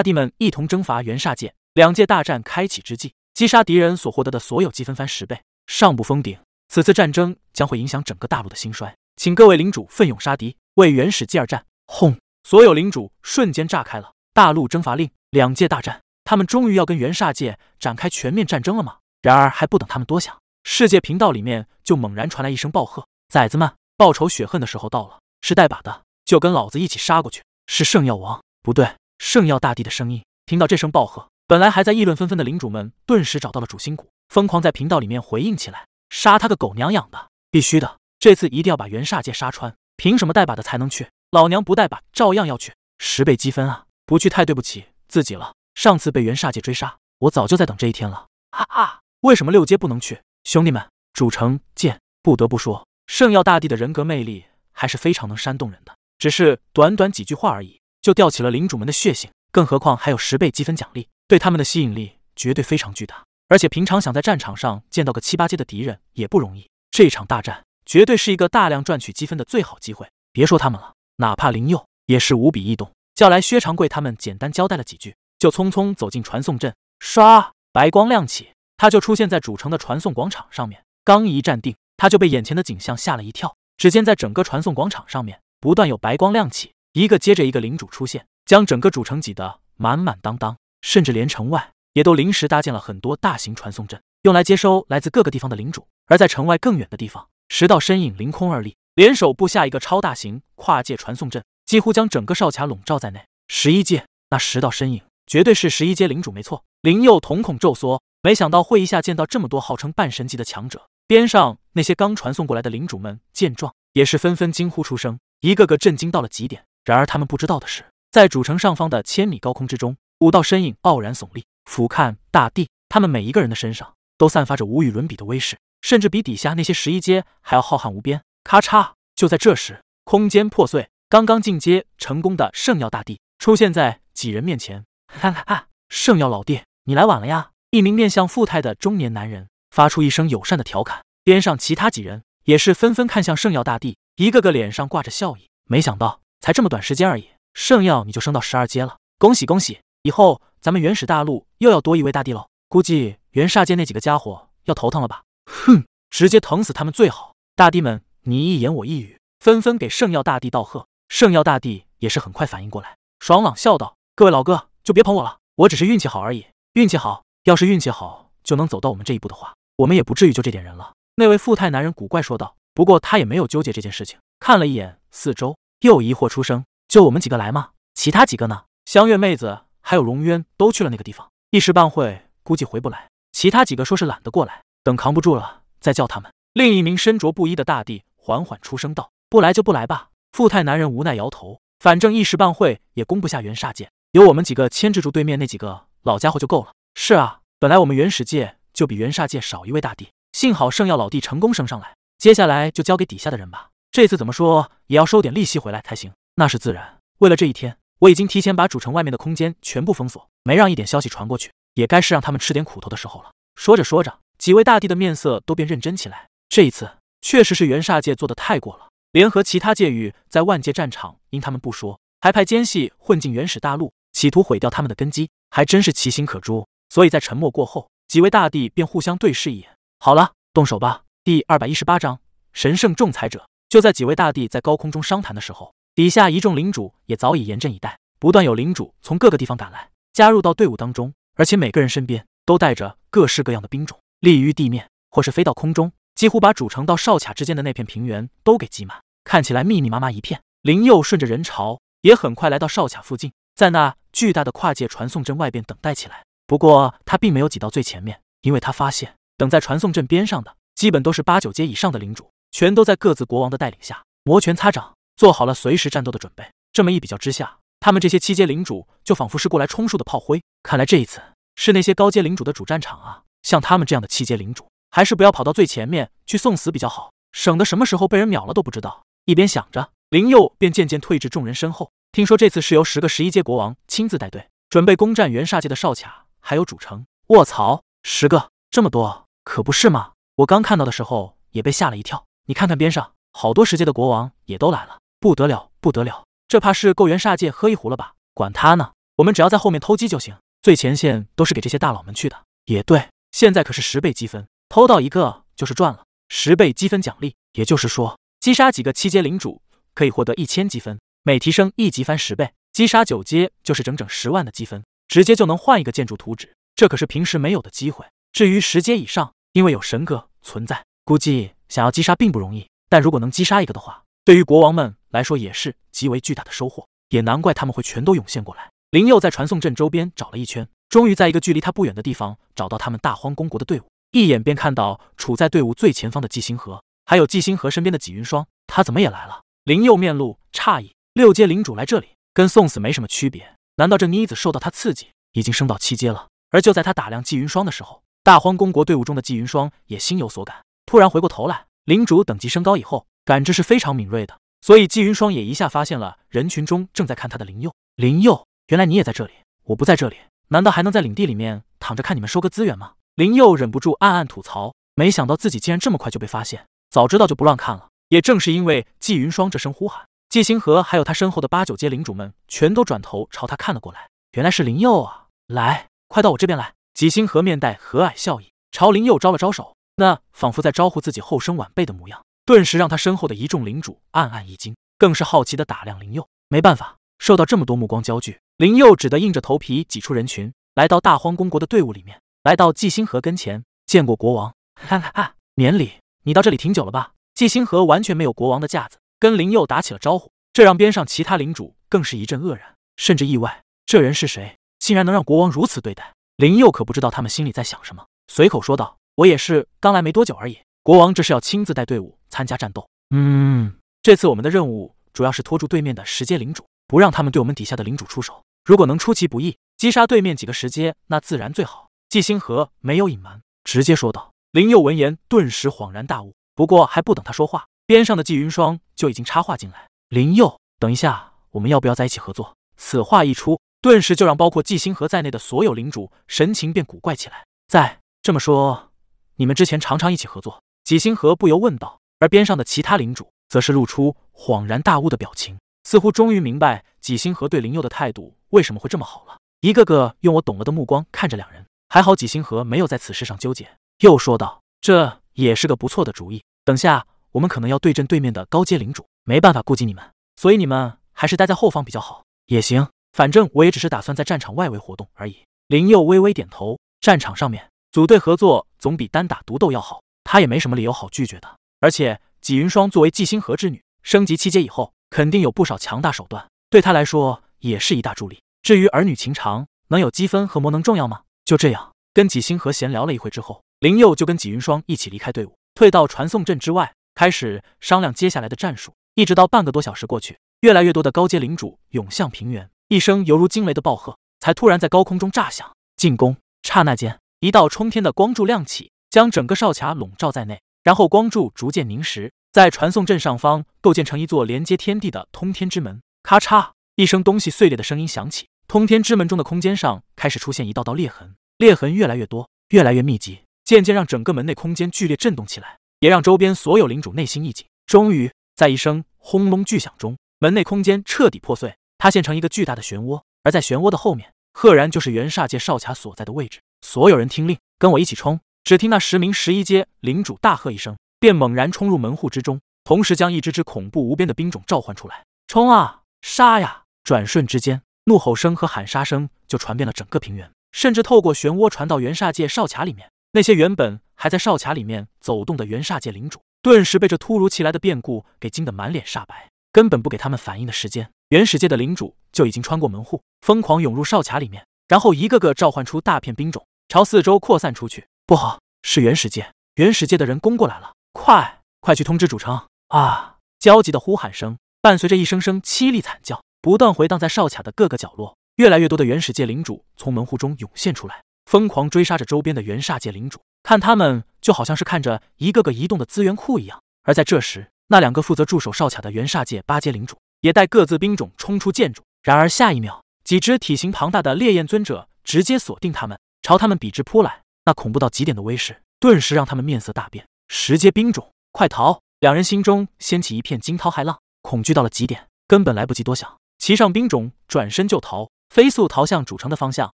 帝们一同征伐元煞界。两界大战开启之际，击杀敌人所获得的所有积分翻十倍，上不封顶。此次战争将会影响整个大陆的兴衰，请各位领主奋勇杀敌，为原始界而战！”轰。所有领主瞬间炸开了！大陆征伐令，两界大战，他们终于要跟元煞界展开全面战争了吗？然而还不等他们多想，世界频道里面就猛然传来一声暴喝：“崽子们，报仇雪恨的时候到了！是带把的，就跟老子一起杀过去！是圣耀王，不对，圣耀大帝的声音！”听到这声暴喝，本来还在议论纷纷的领主们顿时找到了主心骨，疯狂在频道里面回应起来：“杀他个狗娘养的！必须的，这次一定要把元煞界杀穿！凭什么带把的才能去？”老娘不带吧，照样要去十倍积分啊！不去太对不起自己了。上次被元煞界追杀，我早就在等这一天了。哈哈！为什么六阶不能去？兄弟们，主城见！不得不说，圣耀大帝的人格魅力还是非常能煽动人的。只是短短几句话而已，就吊起了领主们的血性。更何况还有十倍积分奖励，对他们的吸引力绝对非常巨大。而且平常想在战场上见到个七八阶的敌人也不容易，这一场大战绝对是一个大量赚取积分的最好机会。别说他们了。哪怕林佑也是无比异动，叫来薛长贵他们，简单交代了几句，就匆匆走进传送阵。唰，白光亮起，他就出现在主城的传送广场上面。刚一站定，他就被眼前的景象吓了一跳。只见在整个传送广场上面，不断有白光亮起，一个接着一个领主出现，将整个主城挤得满满当当。甚至连城外也都临时搭建了很多大型传送阵，用来接收来自各个地方的领主。而在城外更远的地方，十道身影凌空而立，联手布下一个超大型。跨界传送阵几乎将整个哨卡笼罩在内。十一阶，那十道身影绝对是十一阶领主，没错。灵佑瞳孔骤缩，没想到会一下见到这么多号称半神级的强者。边上那些刚传送过来的领主们见状，也是纷纷惊呼出声，一个个震惊到了极点。然而他们不知道的是，在主城上方的千米高空之中，五道身影傲然耸立，俯瞰大地。他们每一个人的身上都散发着无与伦比的威势，甚至比底下那些十一阶还要浩瀚无边。咔嚓！就在这时。空间破碎，刚刚进阶成功的圣耀大帝出现在几人面前。哈哈哈，圣耀老弟，你来晚了呀！一名面向富态的中年男人发出一声友善的调侃，边上其他几人也是纷纷看向圣耀大帝，一个个脸上挂着笑意。没想到才这么短时间而已，圣耀你就升到十二阶了，恭喜恭喜！以后咱们原始大陆又要多一位大帝喽，估计元煞界那几个家伙要头疼了吧？哼，直接疼死他们最好！大帝们，你一言我一语。纷纷给圣耀大帝道贺，圣耀大帝也是很快反应过来，爽朗笑道：“各位老哥，就别捧我了，我只是运气好而已。运气好，要是运气好就能走到我们这一步的话，我们也不至于就这点人了。”那位富态男人古怪说道，不过他也没有纠结这件事情，看了一眼四周，又疑惑出声：“就我们几个来吗？其他几个呢？香月妹子还有荣渊都去了那个地方，一时半会估计回不来。其他几个说是懒得过来，等扛不住了再叫他们。”另一名身着布衣的大帝缓缓出声道。不来就不来吧，富态男人无奈摇头，反正一时半会也攻不下元煞界，有我们几个牵制住对面那几个老家伙就够了。是啊，本来我们原始界就比元煞界少一位大帝，幸好圣耀老弟成功升上来，接下来就交给底下的人吧。这次怎么说也要收点利息回来才行。那是自然，为了这一天，我已经提前把主城外面的空间全部封锁，没让一点消息传过去，也该是让他们吃点苦头的时候了。说着说着，几位大帝的面色都变认真起来。这一次确实是元煞界做的太过了。联合其他界域，在万界战场，因他们不说，还派奸细混进原始大陆，企图毁掉他们的根基，还真是其心可诛。所以在沉默过后，几位大帝便互相对视一眼。好了，动手吧。第二百一十八章神圣仲裁者。就在几位大帝在高空中商谈的时候，底下一众领主也早已严阵以待，不断有领主从各个地方赶来，加入到队伍当中，而且每个人身边都带着各式各样的兵种，立于地面或是飞到空中。几乎把主城到哨卡之间的那片平原都给挤满，看起来密密麻麻一片。林佑顺着人潮也很快来到哨卡附近，在那巨大的跨界传送阵外边等待起来。不过他并没有挤到最前面，因为他发现等在传送阵边上的基本都是八九阶以上的领主，全都在各自国王的带领下摩拳擦掌，做好了随时战斗的准备。这么一比较之下，他们这些七阶领主就仿佛是过来充数的炮灰。看来这一次是那些高阶领主的主战场啊！像他们这样的七阶领主。还是不要跑到最前面去送死比较好，省得什么时候被人秒了都不知道。一边想着，灵佑便渐渐退至众人身后。听说这次是由十个十一阶国王亲自带队，准备攻占元煞界的哨卡还有主城。卧槽，十个，这么多，可不是吗？我刚看到的时候也被吓了一跳。你看看边上，好多十阶的国王也都来了，不得了，不得了，这怕是够元煞界喝一壶了吧？管他呢，我们只要在后面偷鸡就行。最前线都是给这些大佬们去的。也对，现在可是十倍积分。偷到一个就是赚了十倍积分奖励，也就是说，击杀几个七阶领主可以获得一千积分，每提升一级翻十倍。击杀九阶就是整整十万的积分，直接就能换一个建筑图纸，这可是平时没有的机会。至于十阶以上，因为有神格存在，估计想要击杀并不容易。但如果能击杀一个的话，对于国王们来说也是极为巨大的收获，也难怪他们会全都涌现过来。林佑在传送阵周边找了一圈，终于在一个距离他不远的地方找到他们大荒公国的队伍。一眼便看到处在队伍最前方的纪星河，还有纪星河身边的纪云霜，他怎么也来了？林佑面露诧异，六阶领主来这里跟送死没什么区别。难道这妮子受到他刺激，已经升到七阶了？而就在他打量纪云霜的时候，大荒公国队伍中的纪云霜也心有所感，突然回过头来。领主等级升高以后，感知是非常敏锐的，所以纪云霜也一下发现了人群中正在看他的林佑。林佑，原来你也在这里？我不在这里，难道还能在领地里面躺着看你们收割资源吗？林佑忍不住暗暗吐槽，没想到自己竟然这么快就被发现，早知道就不乱看了。也正是因为季云霜这声呼喊，季星河还有他身后的八九阶领主们全都转头朝他看了过来。原来是林佑啊，来，快到我这边来。季星河面带和蔼笑意，朝林佑招了招手，那仿佛在招呼自己后生晚辈的模样，顿时让他身后的一众领主暗暗一惊，更是好奇的打量林佑。没办法，受到这么多目光焦聚，林佑只得硬着头皮挤出人群，来到大荒公国的队伍里面。来到纪星河跟前，见过国王，哈哈，免礼。你到这里挺久了吧？纪星河完全没有国王的架子，跟林佑打起了招呼，这让边上其他领主更是一阵愕然，甚至意外。这人是谁？竟然能让国王如此对待？林佑可不知道他们心里在想什么，随口说道：“我也是刚来没多久而已。”国王这是要亲自带队伍参加战斗？嗯，这次我们的任务主要是拖住对面的十阶领主，不让他们对我们底下的领主出手。如果能出其不意击杀对面几个十阶，那自然最好。纪星河没有隐瞒，直接说道。林佑闻言顿时恍然大悟。不过还不等他说话，边上的纪云霜就已经插话进来：“林佑，等一下，我们要不要在一起合作？”此话一出，顿时就让包括纪星河在内的所有领主神情便古怪起来。在这么说，你们之前常常一起合作？”纪星河不由问道。而边上的其他领主则是露出恍然大悟的表情，似乎终于明白纪星河对林佑的态度为什么会这么好了，一个个用我懂了的目光看着两人。还好纪星河没有在此事上纠结，又说道：“这也是个不错的主意。等下我们可能要对阵对面的高阶领主，没办法顾及你们，所以你们还是待在后方比较好。也行，反正我也只是打算在战场外围活动而已。”林佑微微点头。战场上面组队合作总比单打独斗要好，他也没什么理由好拒绝的。而且纪云霜作为纪星河之女，升级七阶以后，肯定有不少强大手段，对他来说也是一大助力。至于儿女情长，能有积分和魔能重要吗？就这样，跟纪星河闲聊了一会之后，林佑就跟纪云霜一起离开队伍，退到传送阵之外，开始商量接下来的战术。一直到半个多小时过去，越来越多的高阶领主涌向平原，一声犹如惊雷的暴喝才突然在高空中炸响。进攻！刹那间，一道冲天的光柱亮起，将整个哨卡笼罩在内。然后，光柱逐渐凝实，在传送阵上方构建成一座连接天地的通天之门。咔嚓！一声东西碎裂的声音响起。通天之门中的空间上开始出现一道道裂痕，裂痕越来越多，越来越密集，渐渐让整个门内空间剧烈震动起来，也让周边所有领主内心一紧。终于，在一声轰隆巨响中，门内空间彻底破碎，塌陷成一个巨大的漩涡。而在漩涡的后面，赫然就是元煞界哨卡所在的位置。所有人听令，跟我一起冲！只听那十名十一阶领主大喝一声，便猛然冲入门户之中，同时将一只只恐怖无边的兵种召唤出来，冲啊，杀呀！转瞬之间。怒吼声和喊杀声就传遍了整个平原，甚至透过漩涡传到元煞界哨卡里面。那些原本还在哨卡里面走动的元煞界领主，顿时被这突如其来的变故给惊得满脸煞白，根本不给他们反应的时间。原始界的领主就已经穿过门户，疯狂涌入哨卡里面，然后一个个召唤出大片兵种，朝四周扩散出去。不好，是原始界！原始界的人攻过来了！快，快去通知主城！啊！焦急的呼喊声伴随着一声声凄厉惨叫。不断回荡在哨卡的各个角落，越来越多的原始界领主从门户中涌现出来，疯狂追杀着周边的元煞界领主，看他们就好像是看着一个个移动的资源库一样。而在这时，那两个负责驻守哨卡的元煞界八阶领主也带各自兵种冲出建筑。然而下一秒，几只体型庞大的烈焰尊者直接锁定他们，朝他们笔直扑来。那恐怖到极点的威势，顿时让他们面色大变，十阶兵种，快逃！两人心中掀起一片惊涛骇浪，恐惧到了极点，根本来不及多想。骑上兵种，转身就逃，飞速逃向主城的方向。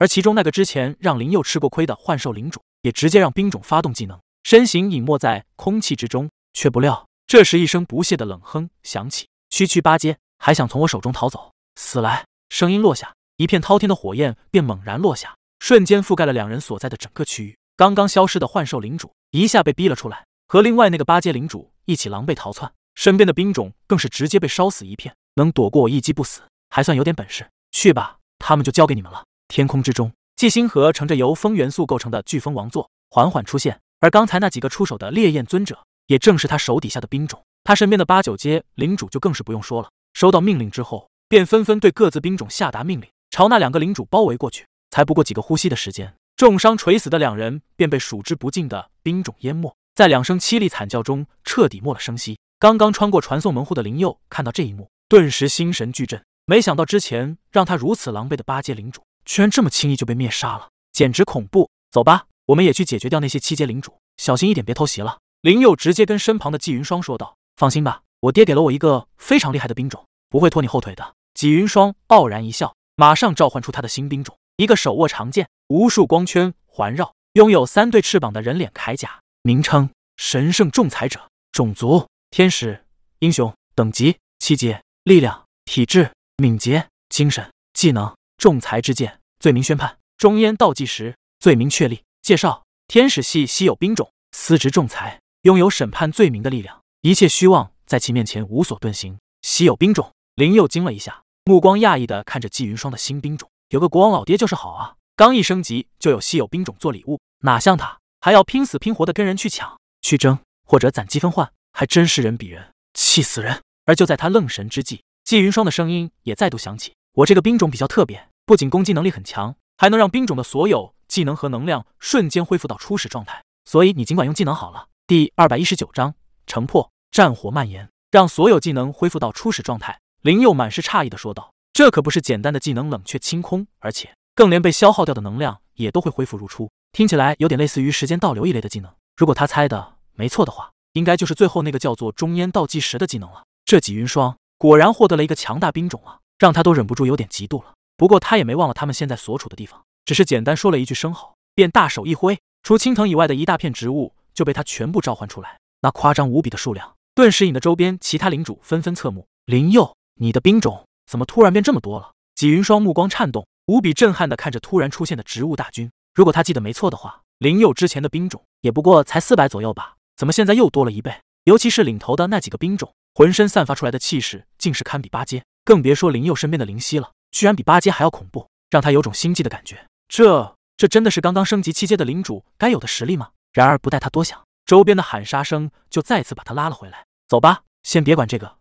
而其中那个之前让林佑吃过亏的幻兽领主，也直接让兵种发动技能，身形隐没在空气之中。却不料，这时一声不屑的冷哼响起：“区区八阶，还想从我手中逃走？死来！”声音落下，一片滔天的火焰便猛然落下，瞬间覆盖了两人所在的整个区域。刚刚消失的幻兽领主一下被逼了出来，和另外那个八阶领主一起狼狈逃窜，身边的兵种更是直接被烧死一片。能躲过我一击不死，还算有点本事。去吧，他们就交给你们了。天空之中，纪星河乘着由风元素构成的飓风王座缓缓出现，而刚才那几个出手的烈焰尊者，也正是他手底下的兵种。他身边的八九阶领主就更是不用说了，收到命令之后，便纷纷对各自兵种下达命令，朝那两个领主包围过去。才不过几个呼吸的时间，重伤垂死的两人便被数之不尽的兵种淹没，在两声凄厉惨叫中彻底没了声息。刚刚穿过传送门户的灵佑看到这一幕。顿时心神俱震。没想到之前让他如此狼狈的八阶领主，居然这么轻易就被灭杀了，简直恐怖！走吧，我们也去解决掉那些七阶领主，小心一点，别偷袭了。林佑直接跟身旁的纪云霜说道：“放心吧，我爹给了我一个非常厉害的兵种，不会拖你后腿的。”纪云霜傲然一笑，马上召唤出他的新兵种，一个手握长剑，无数光圈环绕，拥有三对翅膀的人脸铠甲，名称：神圣仲裁者，种族：天使，英雄等级：七阶。力量、体质、敏捷、精神、技能、仲裁之剑、罪名宣判、终焉倒计时、罪名确立。介绍：天使系稀有兵种，司职仲裁，拥有审判罪名的力量，一切虚妄在其面前无所遁形。稀有兵种，林佑惊了一下，目光讶异的看着季云霜的新兵种。有个国王老爹就是好啊，刚一升级就有稀有兵种做礼物，哪像他还要拼死拼活的跟人去抢、去争，或者攒积分换，还真是人比人气死人。而就在他愣神之际，季云霜的声音也再度响起：“我这个兵种比较特别，不仅攻击能力很强，还能让兵种的所有技能和能量瞬间恢复到初始状态。所以你尽管用技能好了。”第二百一十九章城破，战火蔓延，让所有技能恢复到初始状态。林佑满是诧异的说道：“这可不是简单的技能冷却清空，而且更连被消耗掉的能量也都会恢复如初。听起来有点类似于时间倒流一类的技能。如果他猜的没错的话，应该就是最后那个叫做‘中烟倒计时’的技能了。”这纪云霜果然获得了一个强大兵种啊，让他都忍不住有点嫉妒了。不过他也没忘了他们现在所处的地方，只是简单说了一句声好，便大手一挥，除青藤以外的一大片植物就被他全部召唤出来。那夸张无比的数量，顿时引得周边其他领主纷纷侧目。林佑，你的兵种怎么突然变这么多了？纪云霜目光颤动，无比震撼地看着突然出现的植物大军。如果他记得没错的话，林佑之前的兵种也不过才四百左右吧？怎么现在又多了一倍？尤其是领头的那几个兵种。浑身散发出来的气势，竟是堪比八阶，更别说灵佑身边的灵犀了，居然比八阶还要恐怖，让他有种心悸的感觉。这这真的是刚刚升级七阶的领主该有的实力吗？然而不待他多想，周边的喊杀声就再次把他拉了回来。走吧，先别管这个，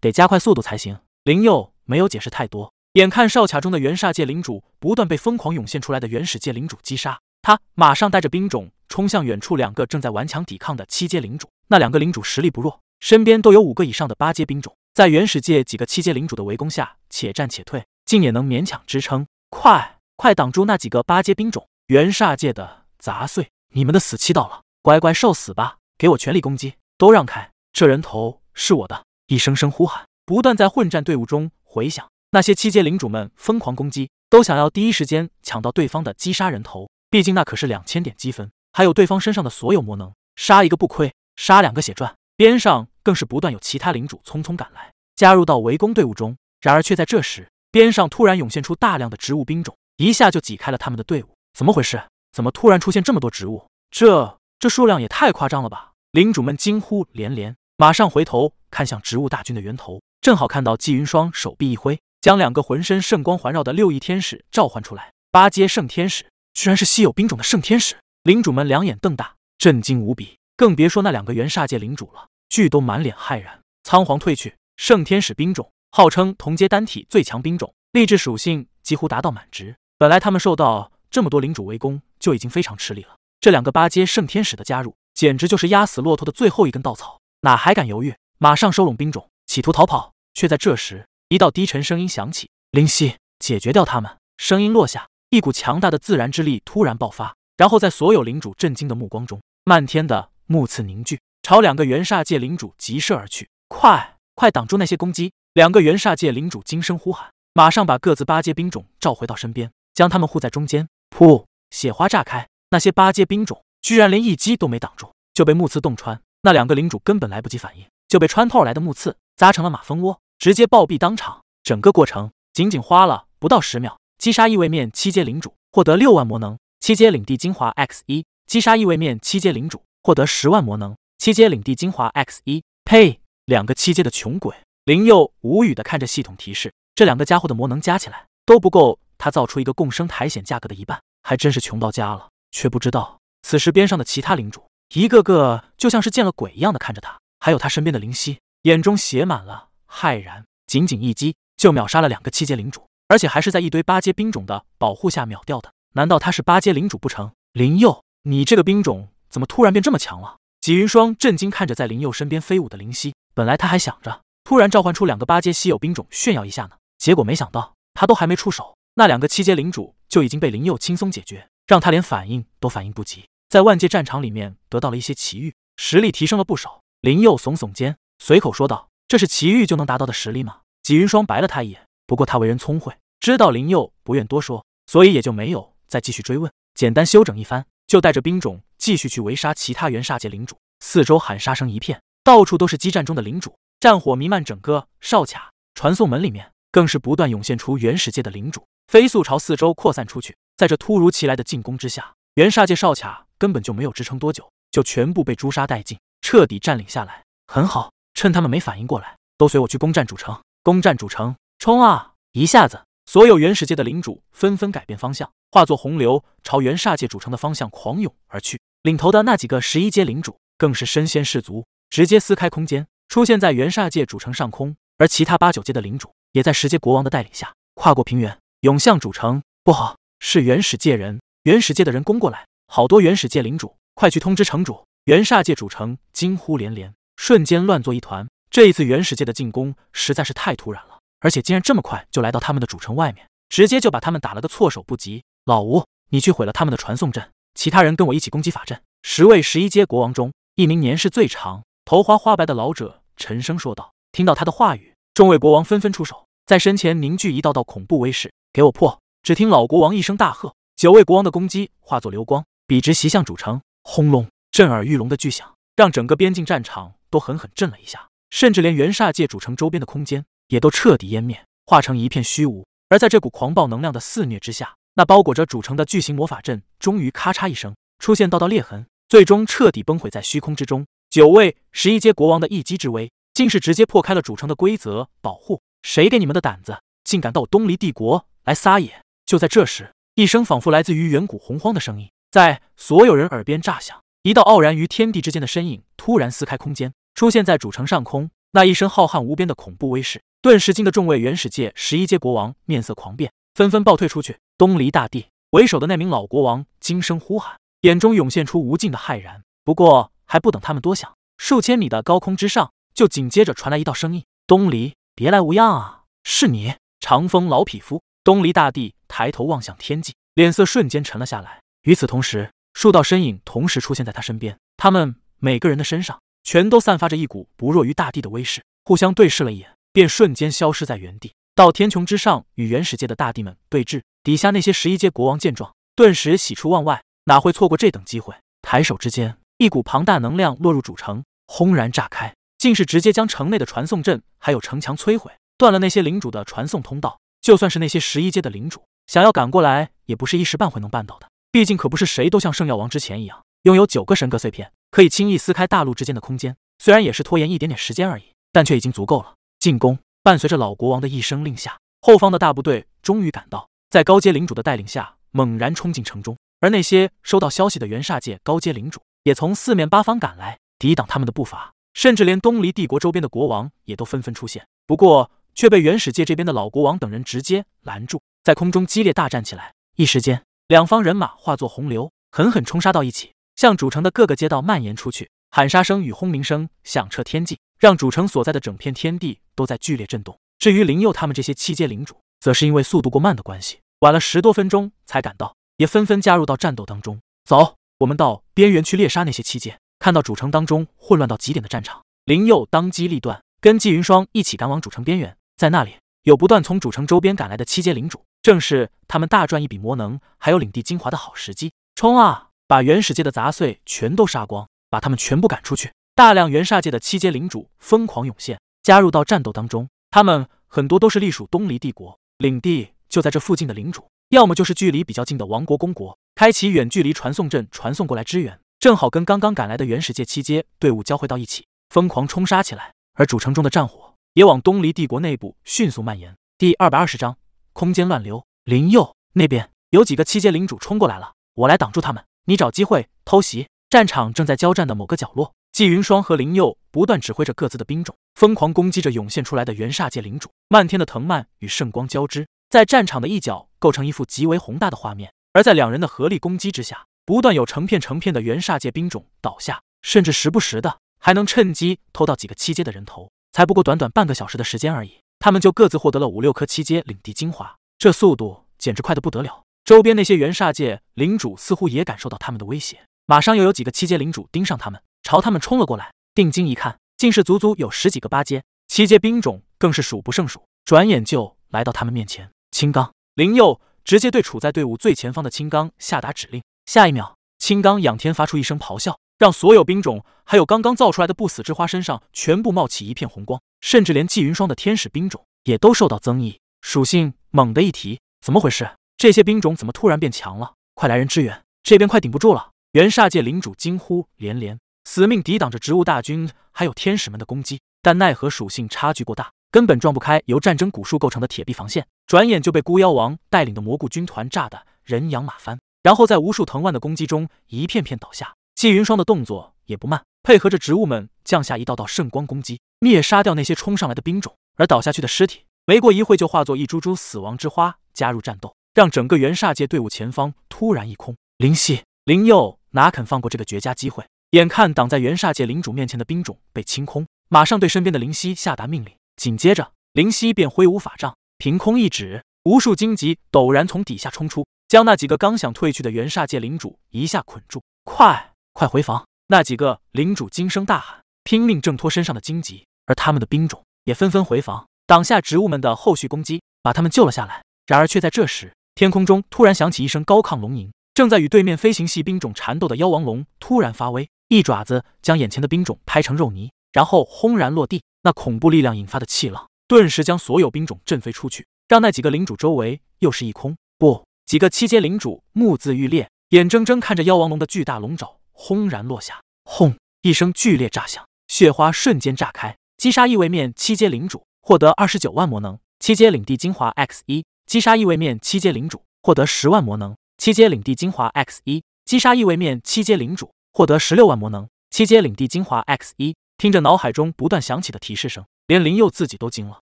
得加快速度才行。灵佑没有解释太多，眼看哨卡中的元煞界领主不断被疯狂涌现出来的原始界领主击杀，他马上带着兵种冲向远处两个正在顽强抵抗的七阶领主。那两个领主实力不弱。身边都有五个以上的八阶兵种，在原始界几个七阶领主的围攻下，且战且退，竟也能勉强支撑。快快挡住那几个八阶兵种！元煞界的杂碎，你们的死期到了，乖乖受死吧！给我全力攻击！都让开，这人头是我的！一声声呼喊不断在混战队伍中回响。那些七阶领主们疯狂攻击，都想要第一时间抢到对方的击杀人头，毕竟那可是两千点积分，还有对方身上的所有魔能，杀一个不亏，杀两个血赚。边上更是不断有其他领主匆匆赶来，加入到围攻队伍中。然而，却在这时，边上突然涌现出大量的植物兵种，一下就挤开了他们的队伍。怎么回事？怎么突然出现这么多植物？这这数量也太夸张了吧！领主们惊呼连连，马上回头看向植物大军的源头，正好看到纪云双手臂一挥，将两个浑身圣光环绕的六翼天使召唤出来。八阶圣天使，居然是稀有兵种的圣天使！领主们两眼瞪大，震惊无比。更别说那两个元煞界领主了，俱都满脸骇然，仓皇退去。圣天使兵种号称同阶单体最强兵种，励志属性几乎达到满值。本来他们受到这么多领主围攻就已经非常吃力了，这两个八阶圣天使的加入，简直就是压死骆驼的最后一根稻草，哪还敢犹豫？马上收拢兵种，企图逃跑。却在这时，一道低沉声音响起：“灵犀，解决掉他们。”声音落下，一股强大的自然之力突然爆发，然后在所有领主震惊的目光中，漫天的。木刺凝聚，朝两个元煞界领主急射而去。快，快挡住那些攻击！两个元煞界领主惊声呼喊，马上把各自八阶兵种召回到身边，将他们护在中间。噗，血花炸开，那些八阶兵种居然连一击都没挡住，就被木刺洞穿。那两个领主根本来不及反应，就被穿透来的木刺砸成了马蜂窝，直接暴毙当场。整个过程仅仅花了不到十秒。击杀异位面七阶领主，获得六万魔能，七阶领地精华 X 一。击杀异位面七阶领主。获得十万魔能，七阶领地精华 X 一。呸！两个七阶的穷鬼，林佑无语的看着系统提示，这两个家伙的魔能加起来都不够他造出一个共生苔藓价格的一半，还真是穷到家了。却不知道，此时边上的其他领主一个个就像是见了鬼一样的看着他，还有他身边的灵犀，眼中写满了骇然。仅仅一击就秒杀了两个七阶领主，而且还是在一堆八阶兵种的保护下秒掉的。难道他是八阶领主不成？林佑，你这个兵种。怎么突然变这么强了？纪云霜震惊看着在林佑身边飞舞的灵犀，本来他还想着突然召唤出两个八阶稀有兵种炫耀一下呢，结果没想到他都还没出手，那两个七阶领主就已经被林佑轻松解决，让他连反应都反应不及。在万界战场里面得到了一些奇遇，实力提升了不少。林佑耸耸肩，随口说道：“这是奇遇就能达到的实力吗？”纪云霜白了他一眼，不过他为人聪慧，知道林佑不愿多说，所以也就没有再继续追问，简单休整一番。就带着兵种继续去围杀其他元煞界领主，四周喊杀声一片，到处都是激战中的领主，战火弥漫整个哨卡。传送门里面更是不断涌现出原始界的领主，飞速朝四周扩散出去。在这突如其来的进攻之下，元煞界哨卡根本就没有支撑多久，就全部被诛杀殆尽，彻底占领下来。很好，趁他们没反应过来，都随我去攻占主城！攻占主城，冲啊！一下子。所有原始界的领主纷纷改变方向，化作洪流朝元煞界主城的方向狂涌而去。领头的那几个十一阶领主更是身先士卒，直接撕开空间，出现在元煞界主城上空。而其他八九阶的领主也在十阶国王的带领下，跨过平原，涌向主城。不好，是原始界人！原始界的人攻过来，好多原始界领主，快去通知城主！元煞界主城惊呼连连，瞬间乱作一团。这一次原始界的进攻实在是太突然了。而且竟然这么快就来到他们的主城外面，直接就把他们打了个措手不及。老吴，你去毁了他们的传送阵，其他人跟我一起攻击法阵。十位十一阶国王中，一名年事最长、头花花白的老者沉声说道。听到他的话语，众位国王纷纷出手，在身前凝聚一道道恐怖威势，给我破！只听老国王一声大喝，九位国王的攻击化作流光，笔直袭向主城。轰隆！震耳欲聋的巨响，让整个边境战场都狠狠震了一下，甚至连元煞界主城周边的空间。也都彻底湮灭，化成一片虚无。而在这股狂暴能量的肆虐之下，那包裹着主城的巨型魔法阵终于咔嚓一声出现道道裂痕，最终彻底崩毁在虚空之中。九位十一阶国王的一击之威，竟是直接破开了主城的规则保护。谁给你们的胆子，竟敢到我东离帝国来撒野？就在这时，一声仿佛来自于远古洪荒的声音在所有人耳边炸响，一道傲然于天地之间的身影突然撕开空间，出现在主城上空。那一声浩瀚无边的恐怖威势。顿时惊得众位原始界十一阶国王面色狂变，纷纷暴退出去。东离大帝为首的那名老国王惊声呼喊，眼中涌现出无尽的骇然。不过还不等他们多想，数千米的高空之上就紧接着传来一道声音：“东离，别来无恙啊，是你，长风老匹夫！”东离大帝抬头望向天际，脸色瞬间沉了下来。与此同时，数道身影同时出现在他身边，他们每个人的身上全都散发着一股不弱于大地的威势，互相对视了一眼。便瞬间消失在原地，到天穹之上与原始界的大地们对峙。底下那些十一阶国王见状，顿时喜出望外，哪会错过这等机会？抬手之间，一股庞大能量落入主城，轰然炸开，竟是直接将城内的传送阵还有城墙摧毁，断了那些领主的传送通道。就算是那些十一阶的领主想要赶过来，也不是一时半会能办到的。毕竟，可不是谁都像圣药王之前一样，拥有九个神格碎片，可以轻易撕开大陆之间的空间。虽然也是拖延一点点时间而已，但却已经足够了。进攻伴随着老国王的一声令下，后方的大部队终于赶到，在高阶领主的带领下猛然冲进城中。而那些收到消息的元煞界高阶领主也从四面八方赶来抵挡他们的步伐，甚至连东离帝国周边的国王也都纷纷出现，不过却被原始界这边的老国王等人直接拦住，在空中激烈大战起来。一时间，两方人马化作洪流，狠狠冲杀到一起，向主城的各个街道蔓延出去。喊杀声与轰鸣声响彻天际，让主城所在的整片天地都在剧烈震动。至于灵佑他们这些七阶领主，则是因为速度过慢的关系，晚了十多分钟才赶到，也纷纷加入到战斗当中。走，我们到边缘去猎杀那些七阶。看到主城当中混乱到极点的战场，灵佑当机立断，跟纪云霜一起赶往主城边缘。在那里有不断从主城周边赶来的七阶领主，正是他们大赚一笔魔能还有领地精华的好时机。冲啊！把原始界的杂碎全都杀光！把他们全部赶出去！大量元煞界的七阶领主疯狂涌现，加入到战斗当中。他们很多都是隶属东离帝国，领地就在这附近的领主，要么就是距离比较近的王国、公国，开启远距离传送阵传送过来支援，正好跟刚刚赶来的原始界七阶队伍交汇到一起，疯狂冲杀起来。而主城中的战火也往东离帝国内部迅速蔓延。第二百二十章：空间乱流。林佑那边有几个七阶领主冲过来了，我来挡住他们，你找机会偷袭。战场正在交战的某个角落，季云霜和林佑不断指挥着各自的兵种，疯狂攻击着涌现出来的元煞界领主。漫天的藤蔓与圣光交织，在战场的一角构成一幅极为宏大的画面。而在两人的合力攻击之下，不断有成片成片的元煞界兵种倒下，甚至时不时的还能趁机偷到几个七阶的人头。才不过短短半个小时的时间而已，他们就各自获得了五六颗七阶领地精华，这速度简直快的不得了。周边那些元煞界领主似乎也感受到他们的威胁。马上又有几个七阶领主盯上他们，朝他们冲了过来。定睛一看，竟是足足有十几个八阶、七阶兵种，更是数不胜数。转眼就来到他们面前，青钢。灵佑直接对处在队伍最前方的青罡下达指令。下一秒，青罡仰天发出一声咆哮，让所有兵种还有刚刚造出来的不死之花身上全部冒起一片红光，甚至连季云霜的天使兵种也都受到增益，属性猛的一提。怎么回事？这些兵种怎么突然变强了？快来人支援，这边快顶不住了！元煞界领主惊呼连连，死命抵挡着植物大军还有天使们的攻击，但奈何属性差距过大，根本撞不开由战争古树构成的铁壁防线，转眼就被孤妖王带领的蘑菇军团炸得人仰马翻，然后在无数藤蔓的攻击中一片片倒下。季云霜的动作也不慢，配合着植物们降下一道道圣光攻击，灭杀掉那些冲上来的兵种，而倒下去的尸体，没过一会就化作一株株死亡之花加入战斗，让整个元煞界队伍前方突然一空。灵犀，灵佑。哪肯放过这个绝佳机会？眼看挡在元煞界领主面前的兵种被清空，马上对身边的灵犀下达命令。紧接着，灵犀便挥舞法杖，凭空一指，无数荆棘陡然从底下冲出，将那几个刚想退去的元煞界领主一下捆住。快，快回防！那几个领主惊声大喊，拼命挣脱身上的荆棘，而他们的兵种也纷纷回防，挡下植物们的后续攻击，把他们救了下来。然而，却在这时，天空中突然响起一声高亢龙吟。正在与对面飞行系兵种缠斗的妖王龙突然发威，一爪子将眼前的兵种拍成肉泥，然后轰然落地。那恐怖力量引发的气浪，顿时将所有兵种震飞出去，让那几个领主周围又是一空。不，几个七阶领主目眦欲裂，眼睁睁看着妖王龙的巨大龙爪轰然落下，轰一声剧烈炸响，血花瞬间炸开。击杀异位面七阶领主，获得二十九万魔能，七阶领地精华 X 一。击杀异位面七阶领主，获得十万魔能。七阶领地精华 X 一击杀异位面七阶领主，获得十六万魔能。七阶领地精华 X 一，听着脑海中不断响起的提示声，连林佑自己都惊了。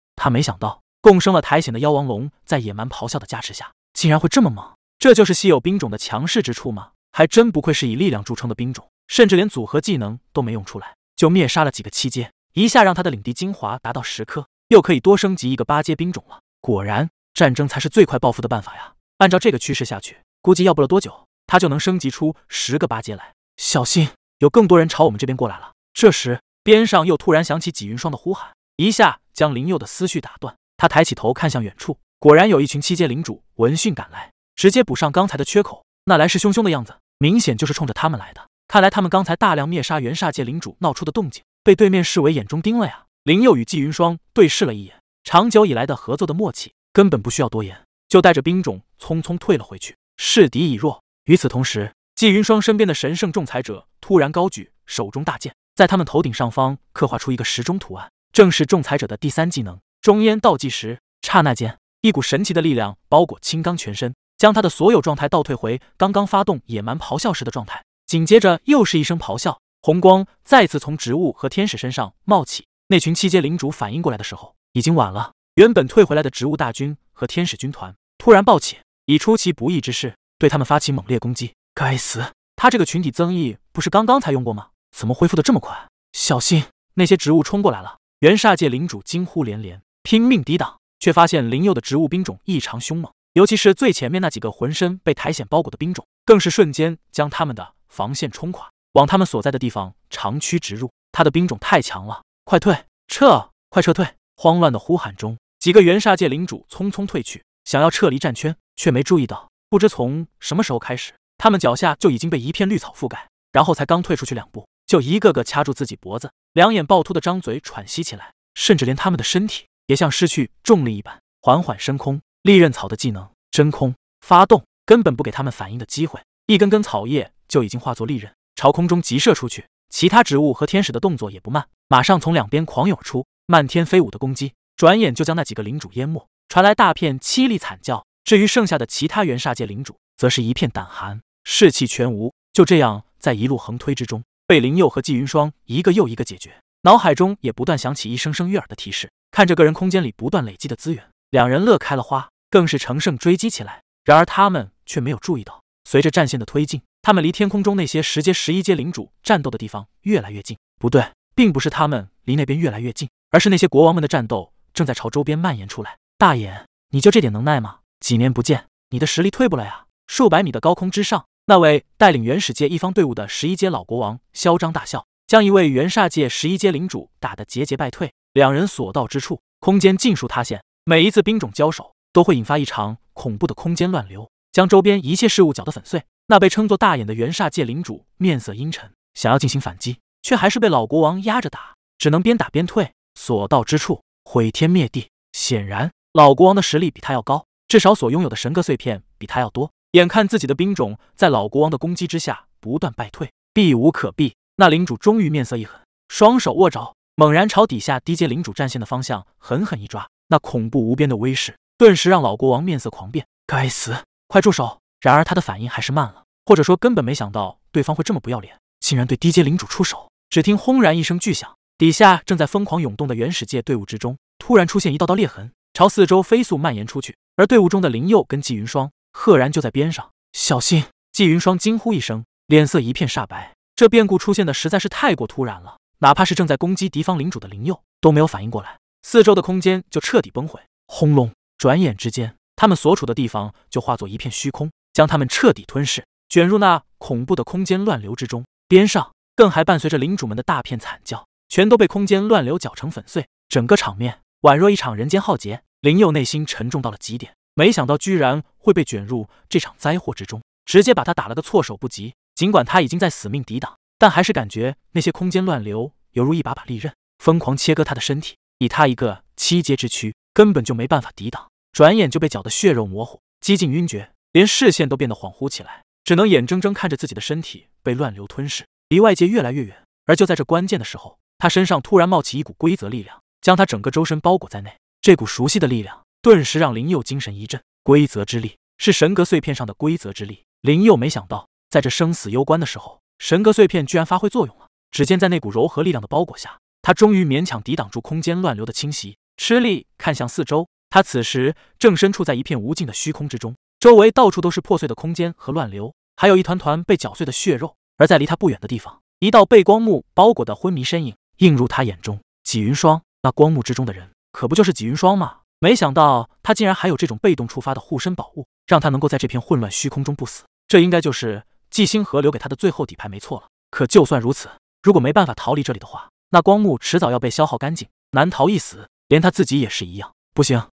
他没想到，共生了苔藓的妖王龙，在野蛮咆哮的加持下，竟然会这么猛。这就是稀有兵种的强势之处吗？还真不愧是以力量著称的兵种，甚至连组合技能都没用出来，就灭杀了几个七阶，一下让他的领地精华达到十颗，又可以多升级一个八阶兵种了。果然，战争才是最快暴富的办法呀！按照这个趋势下去。估计要不了多久，他就能升级出十个八阶来。小心，有更多人朝我们这边过来了。这时，边上又突然响起纪云霜的呼喊，一下将林佑的思绪打断。他抬起头看向远处，果然有一群七阶领主闻讯赶来，直接补上刚才的缺口。那来势汹汹的样子，明显就是冲着他们来的。看来他们刚才大量灭杀元煞界领主闹出的动静，被对面视为眼中钉了呀。林佑与纪云霜对视了一眼，长久以来的合作的默契，根本不需要多言，就带着兵种匆匆退了回去。势敌已弱。与此同时，季云霜身边的神圣仲裁者突然高举手中大剑，在他们头顶上方刻画出一个时钟图案，正是仲裁者的第三技能“中烟倒计时”。刹那间，一股神奇的力量包裹青钢全身，将他的所有状态倒退回刚刚发动野蛮咆哮时的状态。紧接着，又是一声咆哮，红光再次从植物和天使身上冒起。那群七阶领主反应过来的时候，已经晚了。原本退回来的植物大军和天使军团突然暴起。以出其不意之势对他们发起猛烈攻击！该死，他这个群体增益不是刚刚才用过吗？怎么恢复的这么快？小心，那些植物冲过来了！元煞界领主惊呼连连，拼命抵挡，却发现灵佑的植物兵种异常凶猛，尤其是最前面那几个浑身被苔藓包裹的兵种，更是瞬间将他们的防线冲垮，往他们所在的地方长驱直入。他的兵种太强了，快退！撤！快撤退！慌乱的呼喊中，几个元煞界领主匆匆退去，想要撤离战圈。却没注意到，不知从什么时候开始，他们脚下就已经被一片绿草覆盖。然后才刚退出去两步，就一个个掐住自己脖子，两眼暴突的张嘴喘息起来，甚至连他们的身体也像失去重力一般缓缓升空。利刃草的技能“真空”发动，根本不给他们反应的机会，一根根草叶就已经化作利刃，朝空中急射出去。其他植物和天使的动作也不慢，马上从两边狂涌出，漫天飞舞的攻击，转眼就将那几个领主淹没，传来大片凄厉惨叫。至于剩下的其他元煞界领主，则是一片胆寒，士气全无。就这样，在一路横推之中，被林佑和季云霜一个又一个解决。脑海中也不断响起一声声悦耳的提示，看着个人空间里不断累积的资源，两人乐开了花，更是乘胜追击起来。然而，他们却没有注意到，随着战线的推进，他们离天空中那些十阶、十一阶领主战斗的地方越来越近。不对，并不是他们离那边越来越近，而是那些国王们的战斗正在朝周边蔓延出来。大眼，你就这点能耐吗？几年不见，你的实力退步了呀！数百米的高空之上，那位带领原始界一方队伍的十一阶老国王嚣张大笑，将一位元煞界十一阶领主打得节节败退。两人所到之处，空间尽数塌陷。每一次兵种交手，都会引发一场恐怖的空间乱流，将周边一切事物搅得粉碎。那被称作大眼的元煞界领主面色阴沉，想要进行反击，却还是被老国王压着打，只能边打边退，所到之处毁天灭地。显然，老国王的实力比他要高。至少所拥有的神格碎片比他要多。眼看自己的兵种在老国王的攻击之下不断败退，避无可避，那领主终于面色一狠，双手握着，猛然朝底下低阶领主战线的方向狠狠一抓。那恐怖无边的威势，顿时让老国王面色狂变：“该死！快住手！”然而他的反应还是慢了，或者说根本没想到对方会这么不要脸，竟然对低阶领主出手。只听轰然一声巨响，底下正在疯狂涌动的原始界队伍之中，突然出现一道道裂痕。朝四周飞速蔓延出去，而队伍中的林佑跟季云霜赫然就在边上。小心！季云霜惊呼一声，脸色一片煞白。这变故出现的实在是太过突然了，哪怕是正在攻击敌方领主的林佑都没有反应过来，四周的空间就彻底崩毁。轰隆！转眼之间，他们所处的地方就化作一片虚空，将他们彻底吞噬，卷入那恐怖的空间乱流之中。边上更还伴随着领主们的大片惨叫，全都被空间乱流搅成粉碎。整个场面宛若一场人间浩劫。林佑内心沉重到了极点，没想到居然会被卷入这场灾祸之中，直接把他打了个措手不及。尽管他已经在死命抵挡，但还是感觉那些空间乱流犹如一把把利刃，疯狂切割他的身体。以他一个七阶之躯，根本就没办法抵挡，转眼就被搅得血肉模糊，几近晕厥，连视线都变得恍惚起来，只能眼睁睁看着自己的身体被乱流吞噬，离外界越来越远。而就在这关键的时候，他身上突然冒起一股规则力量，将他整个周身包裹在内。这股熟悉的力量顿时让林佑精神一振。规则之力是神格碎片上的规则之力。林佑没想到，在这生死攸关的时候，神格碎片居然发挥作用了。只见在那股柔和力量的包裹下，他终于勉强抵挡住空间乱流的侵袭。吃力看向四周，他此时正身处在一片无尽的虚空之中，周围到处都是破碎的空间和乱流，还有一团团被搅碎的血肉。而在离他不远的地方，一道被光幕包裹的昏迷身影映入他眼中。纪云霜，那光幕之中的人。可不就是纪云霜吗？没想到他竟然还有这种被动触发的护身宝物，让他能够在这片混乱虚空中不死。这应该就是纪星河留给他的最后底牌，没错了。可就算如此，如果没办法逃离这里的话，那光幕迟早要被消耗干净，难逃一死。连他自己也是一样。不行，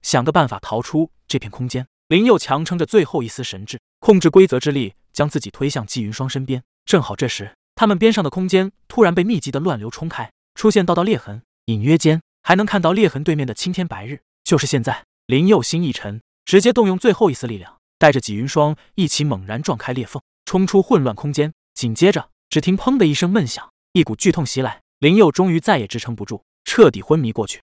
想个办法逃出这片空间。林佑强撑着最后一丝神智，控制规则之力，将自己推向纪云霜身边。正好这时，他们边上的空间突然被密集的乱流冲开，出现道道裂痕，隐约间。还能看到裂痕对面的青天白日，就是现在。林佑心一沉，直接动用最后一丝力量，带着纪云霜一起猛然撞开裂缝，冲出混乱空间。紧接着，只听砰的一声闷响，一股剧痛袭来，林佑终于再也支撑不住，彻底昏迷过去。